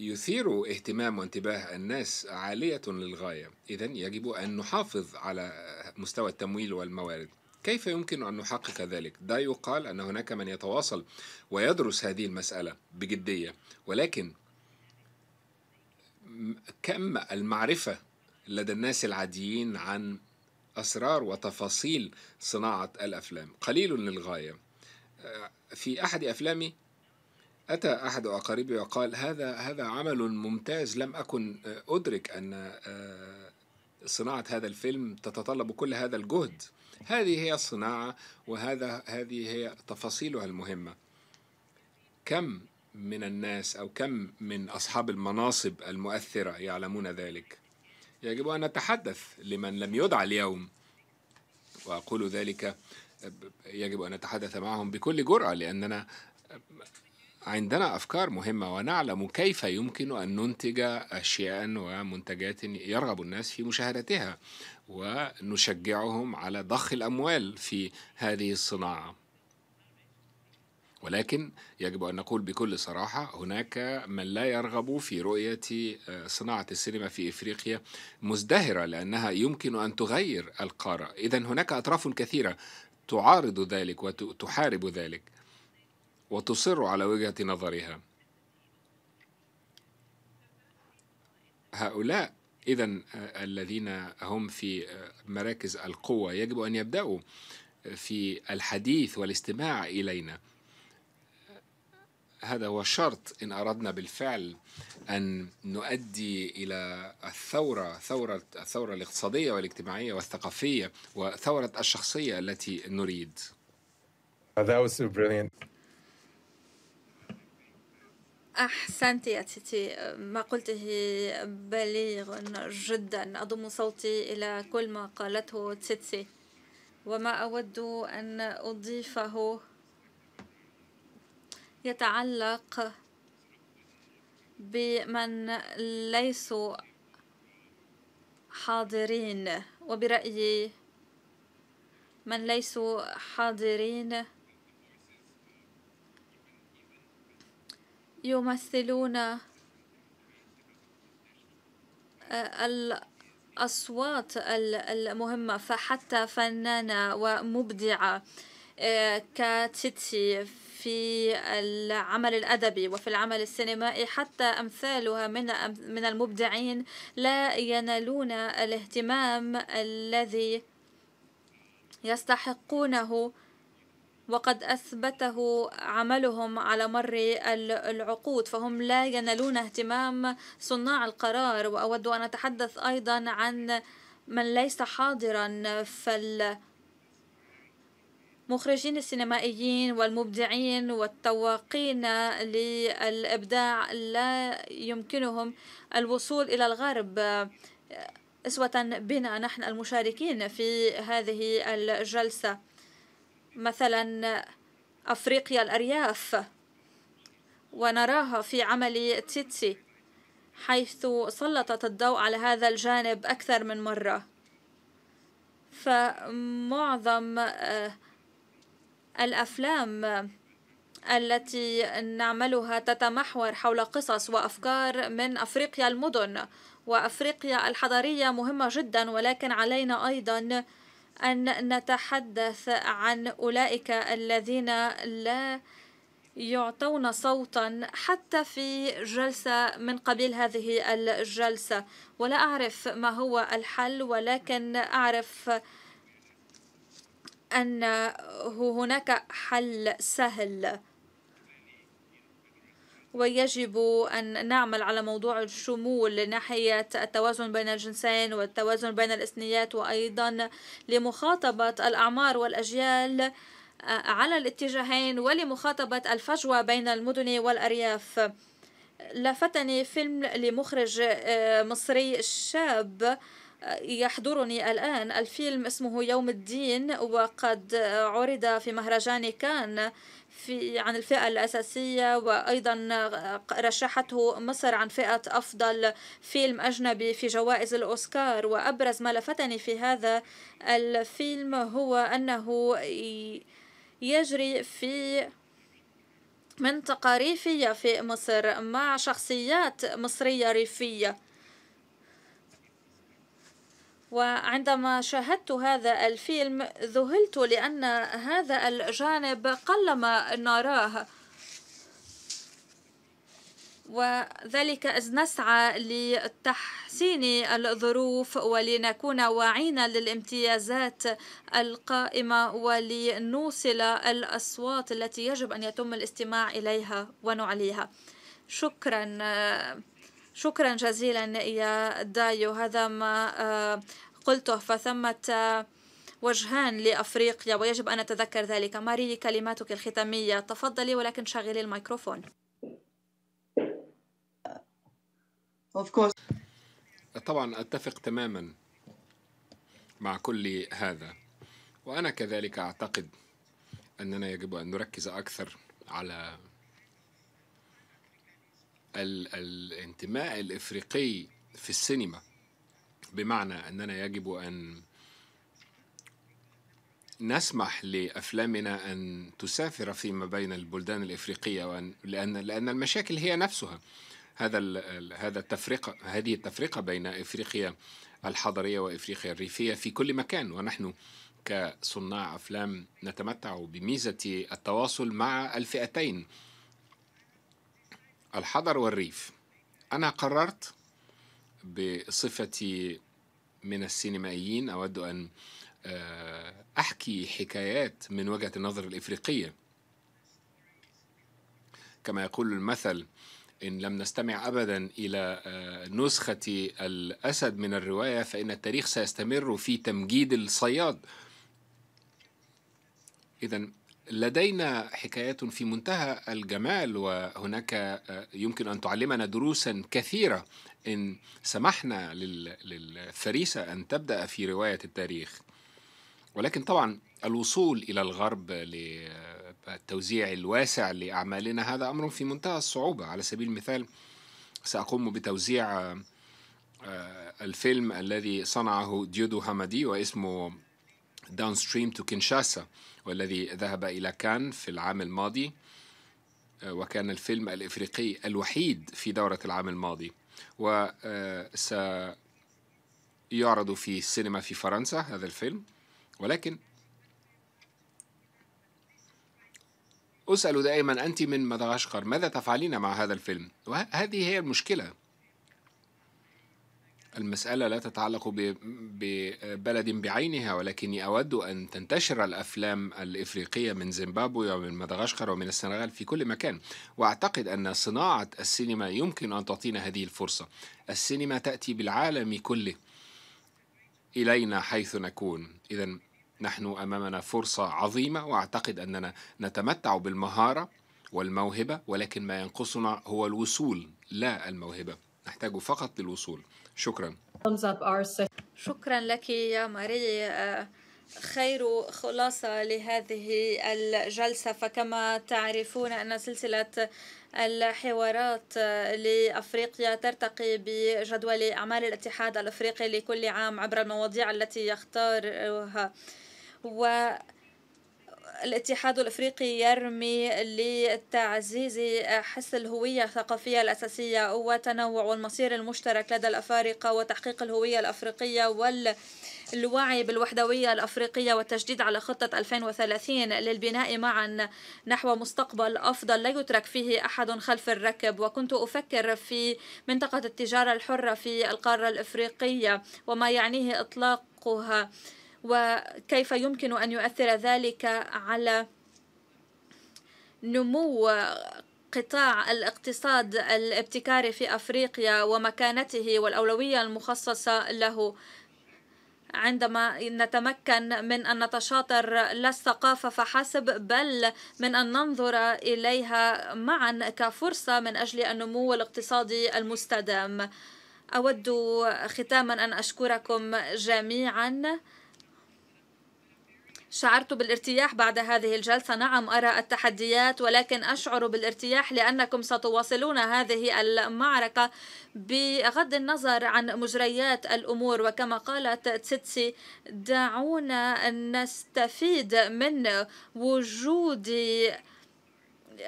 يثير اهتمام وانتباه الناس عالية للغاية إذا يجب أن نحافظ على مستوى التمويل والموارد كيف يمكن أن نحقق ذلك؟ ده يقال أن هناك من يتواصل ويدرس هذه المسألة بجدية ولكن كم المعرفة لدى الناس العاديين عن أسرار وتفاصيل صناعة الأفلام قليل للغاية في أحد أفلامي أتى أحد أقاربي وقال هذا هذا عمل ممتاز لم أكن آه، أدرك أن آه، صناعة هذا الفيلم تتطلب كل هذا الجهد هذه هي الصناعة وهذا هذه هي تفاصيلها المهمة كم من الناس أو كم من أصحاب المناصب المؤثرة يعلمون ذلك يجب أن نتحدث لمن لم يدعى اليوم وأقول ذلك آه، يجب أن نتحدث معهم بكل جرأة لأننا عندنا أفكار مهمة ونعلم كيف يمكن أن ننتج أشياء ومنتجات يرغب الناس في مشاهدتها ونشجعهم على ضخ الأموال في هذه الصناعة ولكن يجب أن نقول بكل صراحة هناك من لا يرغب في رؤية آه، صناعة السينما في إفريقيا مزدهرة لأنها يمكن أن تغير القارة إذا هناك أطراف كثيرة تعارض ذلك وتحارب ذلك وتصر على وجهة نظرها هؤلاء إذا آه، الذين هم في آه، مراكز القوة يجب أن يبدأوا في الحديث والاستماع إلينا هذا هو شرط إن أردنا بالفعل أن نؤدي إلى الثورة ثورة الثورة الاقتصادية والاجتماعية والثقافية وثورة الشخصية التي نريد. That was so brilliant. أحسنت يا تيتي ما قلته بليغ جدا أضم صوتي إلى كل ما قالته تيتي وما أود أن أضيفه يتعلق بمن ليسوا حاضرين وبرأيي من ليسوا حاضرين يمثلون آه، الأصوات المهمة فحتى فنانة ومبدعة آه، كتيتي في العمل الأدبي وفي العمل السينمائي حتى أمثالها من من المبدعين لا ينالون الاهتمام الذي يستحقونه وقد أثبته عملهم على مر العقود فهم لا ينالون اهتمام صناع القرار وأود أن أتحدث أيضا عن من ليس حاضرا فال مخرجين السينمائيين والمبدعين والتواقين للإبداع لا يمكنهم الوصول إلى الغرب أسوة بنا نحن المشاركين في هذه الجلسة مثلا أفريقيا الأرياف ونراها في عمل تيتسي حيث سلطت الضوء على هذا الجانب أكثر من مرة فمعظم آه، الأفلام التي نعملها تتمحور حول قصص وأفكار من أفريقيا المدن وأفريقيا الحضارية مهمة جدا ولكن علينا أيضا أن نتحدث عن أولئك الذين لا يعطون صوتا حتى في جلسة من قبيل هذه الجلسة ولا أعرف ما هو الحل ولكن أعرف أن هناك حل سهل ويجب أن نعمل على موضوع الشمول ناحية التوازن بين الجنسين والتوازن بين الإثنيات وأيضا لمخاطبة الأعمار والأجيال آه، على الاتجاهين ولمخاطبة الفجوة بين المدن والأرياف لفتني فيلم لمخرج آه، مصري شاب يحضرني الآن الفيلم اسمه يوم الدين وقد عرض في مهرجان كان في عن الفئة الأساسية وأيضا رشحته مصر عن فئة أفضل فيلم أجنبي في جوائز الأوسكار وأبرز ما لفتني في هذا الفيلم هو أنه يجري في منطقة ريفية في مصر مع شخصيات مصرية ريفية وعندما شاهدت هذا الفيلم ذهلت لأن هذا الجانب قلما نراه وذلك إذ نسعى لتحسين الظروف ولنكون واعين للامتيازات القائمة ولنوصل الأصوات التي يجب أن يتم الاستماع إليها ونعليها شكرا شكرا جزيلا يا دايو هذا ما آه، قلته فثمة آه، وجهان لأفريقيا ويجب أن نتذكر ذلك ماري كلماتك الختامية تفضلي ولكن شغلي الميكروفون طبعا أتفق تماما مع كل هذا وأنا كذلك أعتقد أننا يجب أن نركز أكثر على ال الانتماء الافريقي في السينما بمعنى اننا يجب ان نسمح لافلامنا ان تسافر فيما بين البلدان الافريقيه وأن لان لان المشاكل هي نفسها هذا هذا التفرقه هذه التفرقه بين افريقيا الحضريه وافريقيا الريفيه في كل مكان ونحن كصناع افلام نتمتع بميزه التواصل مع الفئتين الحضر والريف أنا قررت بصفتي من السينمائيين أود أن آه، أحكي حكايات من وجهة النظر الإفريقية كما يقول المثل إن لم نستمع أبدا إلى آه، نسخة الأسد من الرواية فإن التاريخ سيستمر في تمجيد الصياد إذا لدينا حكايات في منتهى الجمال وهناك آه، يمكن ان تعلمنا دروسا كثيره ان سمحنا للفريسه ان تبدا في روايه التاريخ ولكن طبعا الوصول الى الغرب للتوزيع آه، الواسع لاعمالنا هذا امر في منتهى الصعوبه على سبيل المثال ساقوم بتوزيع آه، الفيلم الذي صنعه ديودو هامادي واسمه downstream to كينشاسا والذي ذهب إلى كان في العام الماضي آه، وكان الفيلم الإفريقي الوحيد في دورة العام الماضي وسيعرض آه، في السينما في فرنسا هذا الفيلم ولكن أسأل دائما أنت من مدغشقر ماذا تفعلين مع هذا الفيلم وهذه هي المشكلة المسألة لا تتعلق ببلد بعينها ولكني أود أن تنتشر الأفلام الإفريقية من زيمبابوي ومن مدغشقر ومن السنغال في كل مكان وأعتقد أن صناعة السينما يمكن أن تعطينا هذه الفرصة السينما تأتي بالعالم كله إلينا حيث نكون إذا نحن أمامنا فرصة عظيمة وأعتقد أننا نتمتع بالمهارة والموهبة ولكن ما ينقصنا هو الوصول لا الموهبة نحتاج فقط للوصول شكرا شكرا لك يا ماري آه، خير خلاصة لهذه الجلسة فكما تعرفون أن سلسلة الحوارات لأفريقيا ترتقي بجدول أعمال الاتحاد الأفريقي لكل عام عبر المواضيع التي يختارها و الاتحاد الافريقي يرمي لتعزيز حس الهويه الثقافيه الاساسيه وتنوع المصير المشترك لدى الافارقه وتحقيق الهويه الافريقيه والوعي بالوحدويه الافريقيه والتجديد على خطه 2030 للبناء معا نحو مستقبل افضل لا يترك فيه احد خلف الركب وكنت افكر في منطقه التجاره الحره في القاره الافريقيه وما يعنيه اطلاقها وكيف يمكن أن يؤثر ذلك على نمو قطاع الاقتصاد الابتكاري في أفريقيا ومكانته والأولوية المخصصة له عندما نتمكن من أن نتشاطر لا الثقافة فحسب بل من أن ننظر إليها معا كفرصة من أجل النمو الاقتصادي المستدام أود ختاما أن أشكركم جميعا شعرت بالارتياح بعد هذه الجلسة نعم أرى التحديات ولكن أشعر بالارتياح لأنكم ستواصلون هذه المعركة بغض النظر عن مجريات الأمور وكما قالت تسيتسي دعونا نستفيد من وجود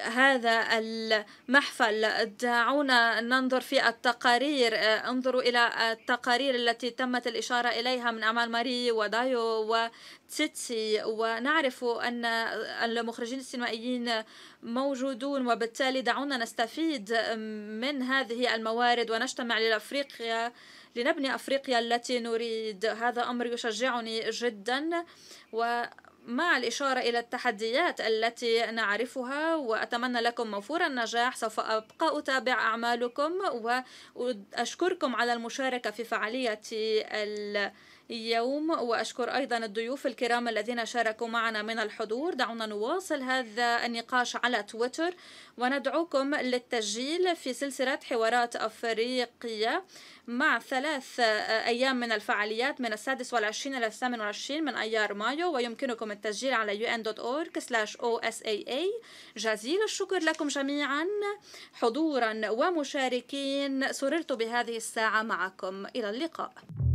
هذا المحفل دعونا ننظر في التقارير آه، انظروا إلى التقارير التي تمت الإشارة إليها من أعمال ماري ودايو وتيتسي ونعرف أن المخرجين السينمائيين موجودون وبالتالي دعونا نستفيد من هذه الموارد ونجتمع لأفريقيا لنبني أفريقيا التي نريد هذا أمر يشجعني جدا و مع الإشارة إلى التحديات التي نعرفها وأتمنى لكم موفور النجاح سوف أبقى أتابع أعمالكم وأشكركم على المشاركة في فعالية يوم وأشكر أيضا الضيوف الكرام الذين شاركوا معنا من الحضور دعونا نواصل هذا النقاش على تويتر وندعوكم للتسجيل في سلسلة حوارات أفريقيا مع ثلاث أيام من الفعاليات من السادس والعشرين إلى الثامن والعشرين من أيار مايو ويمكنكم التسجيل على un.org slash osaa جزيل الشكر لكم جميعا حضورا ومشاركين سررت بهذه الساعة معكم إلى اللقاء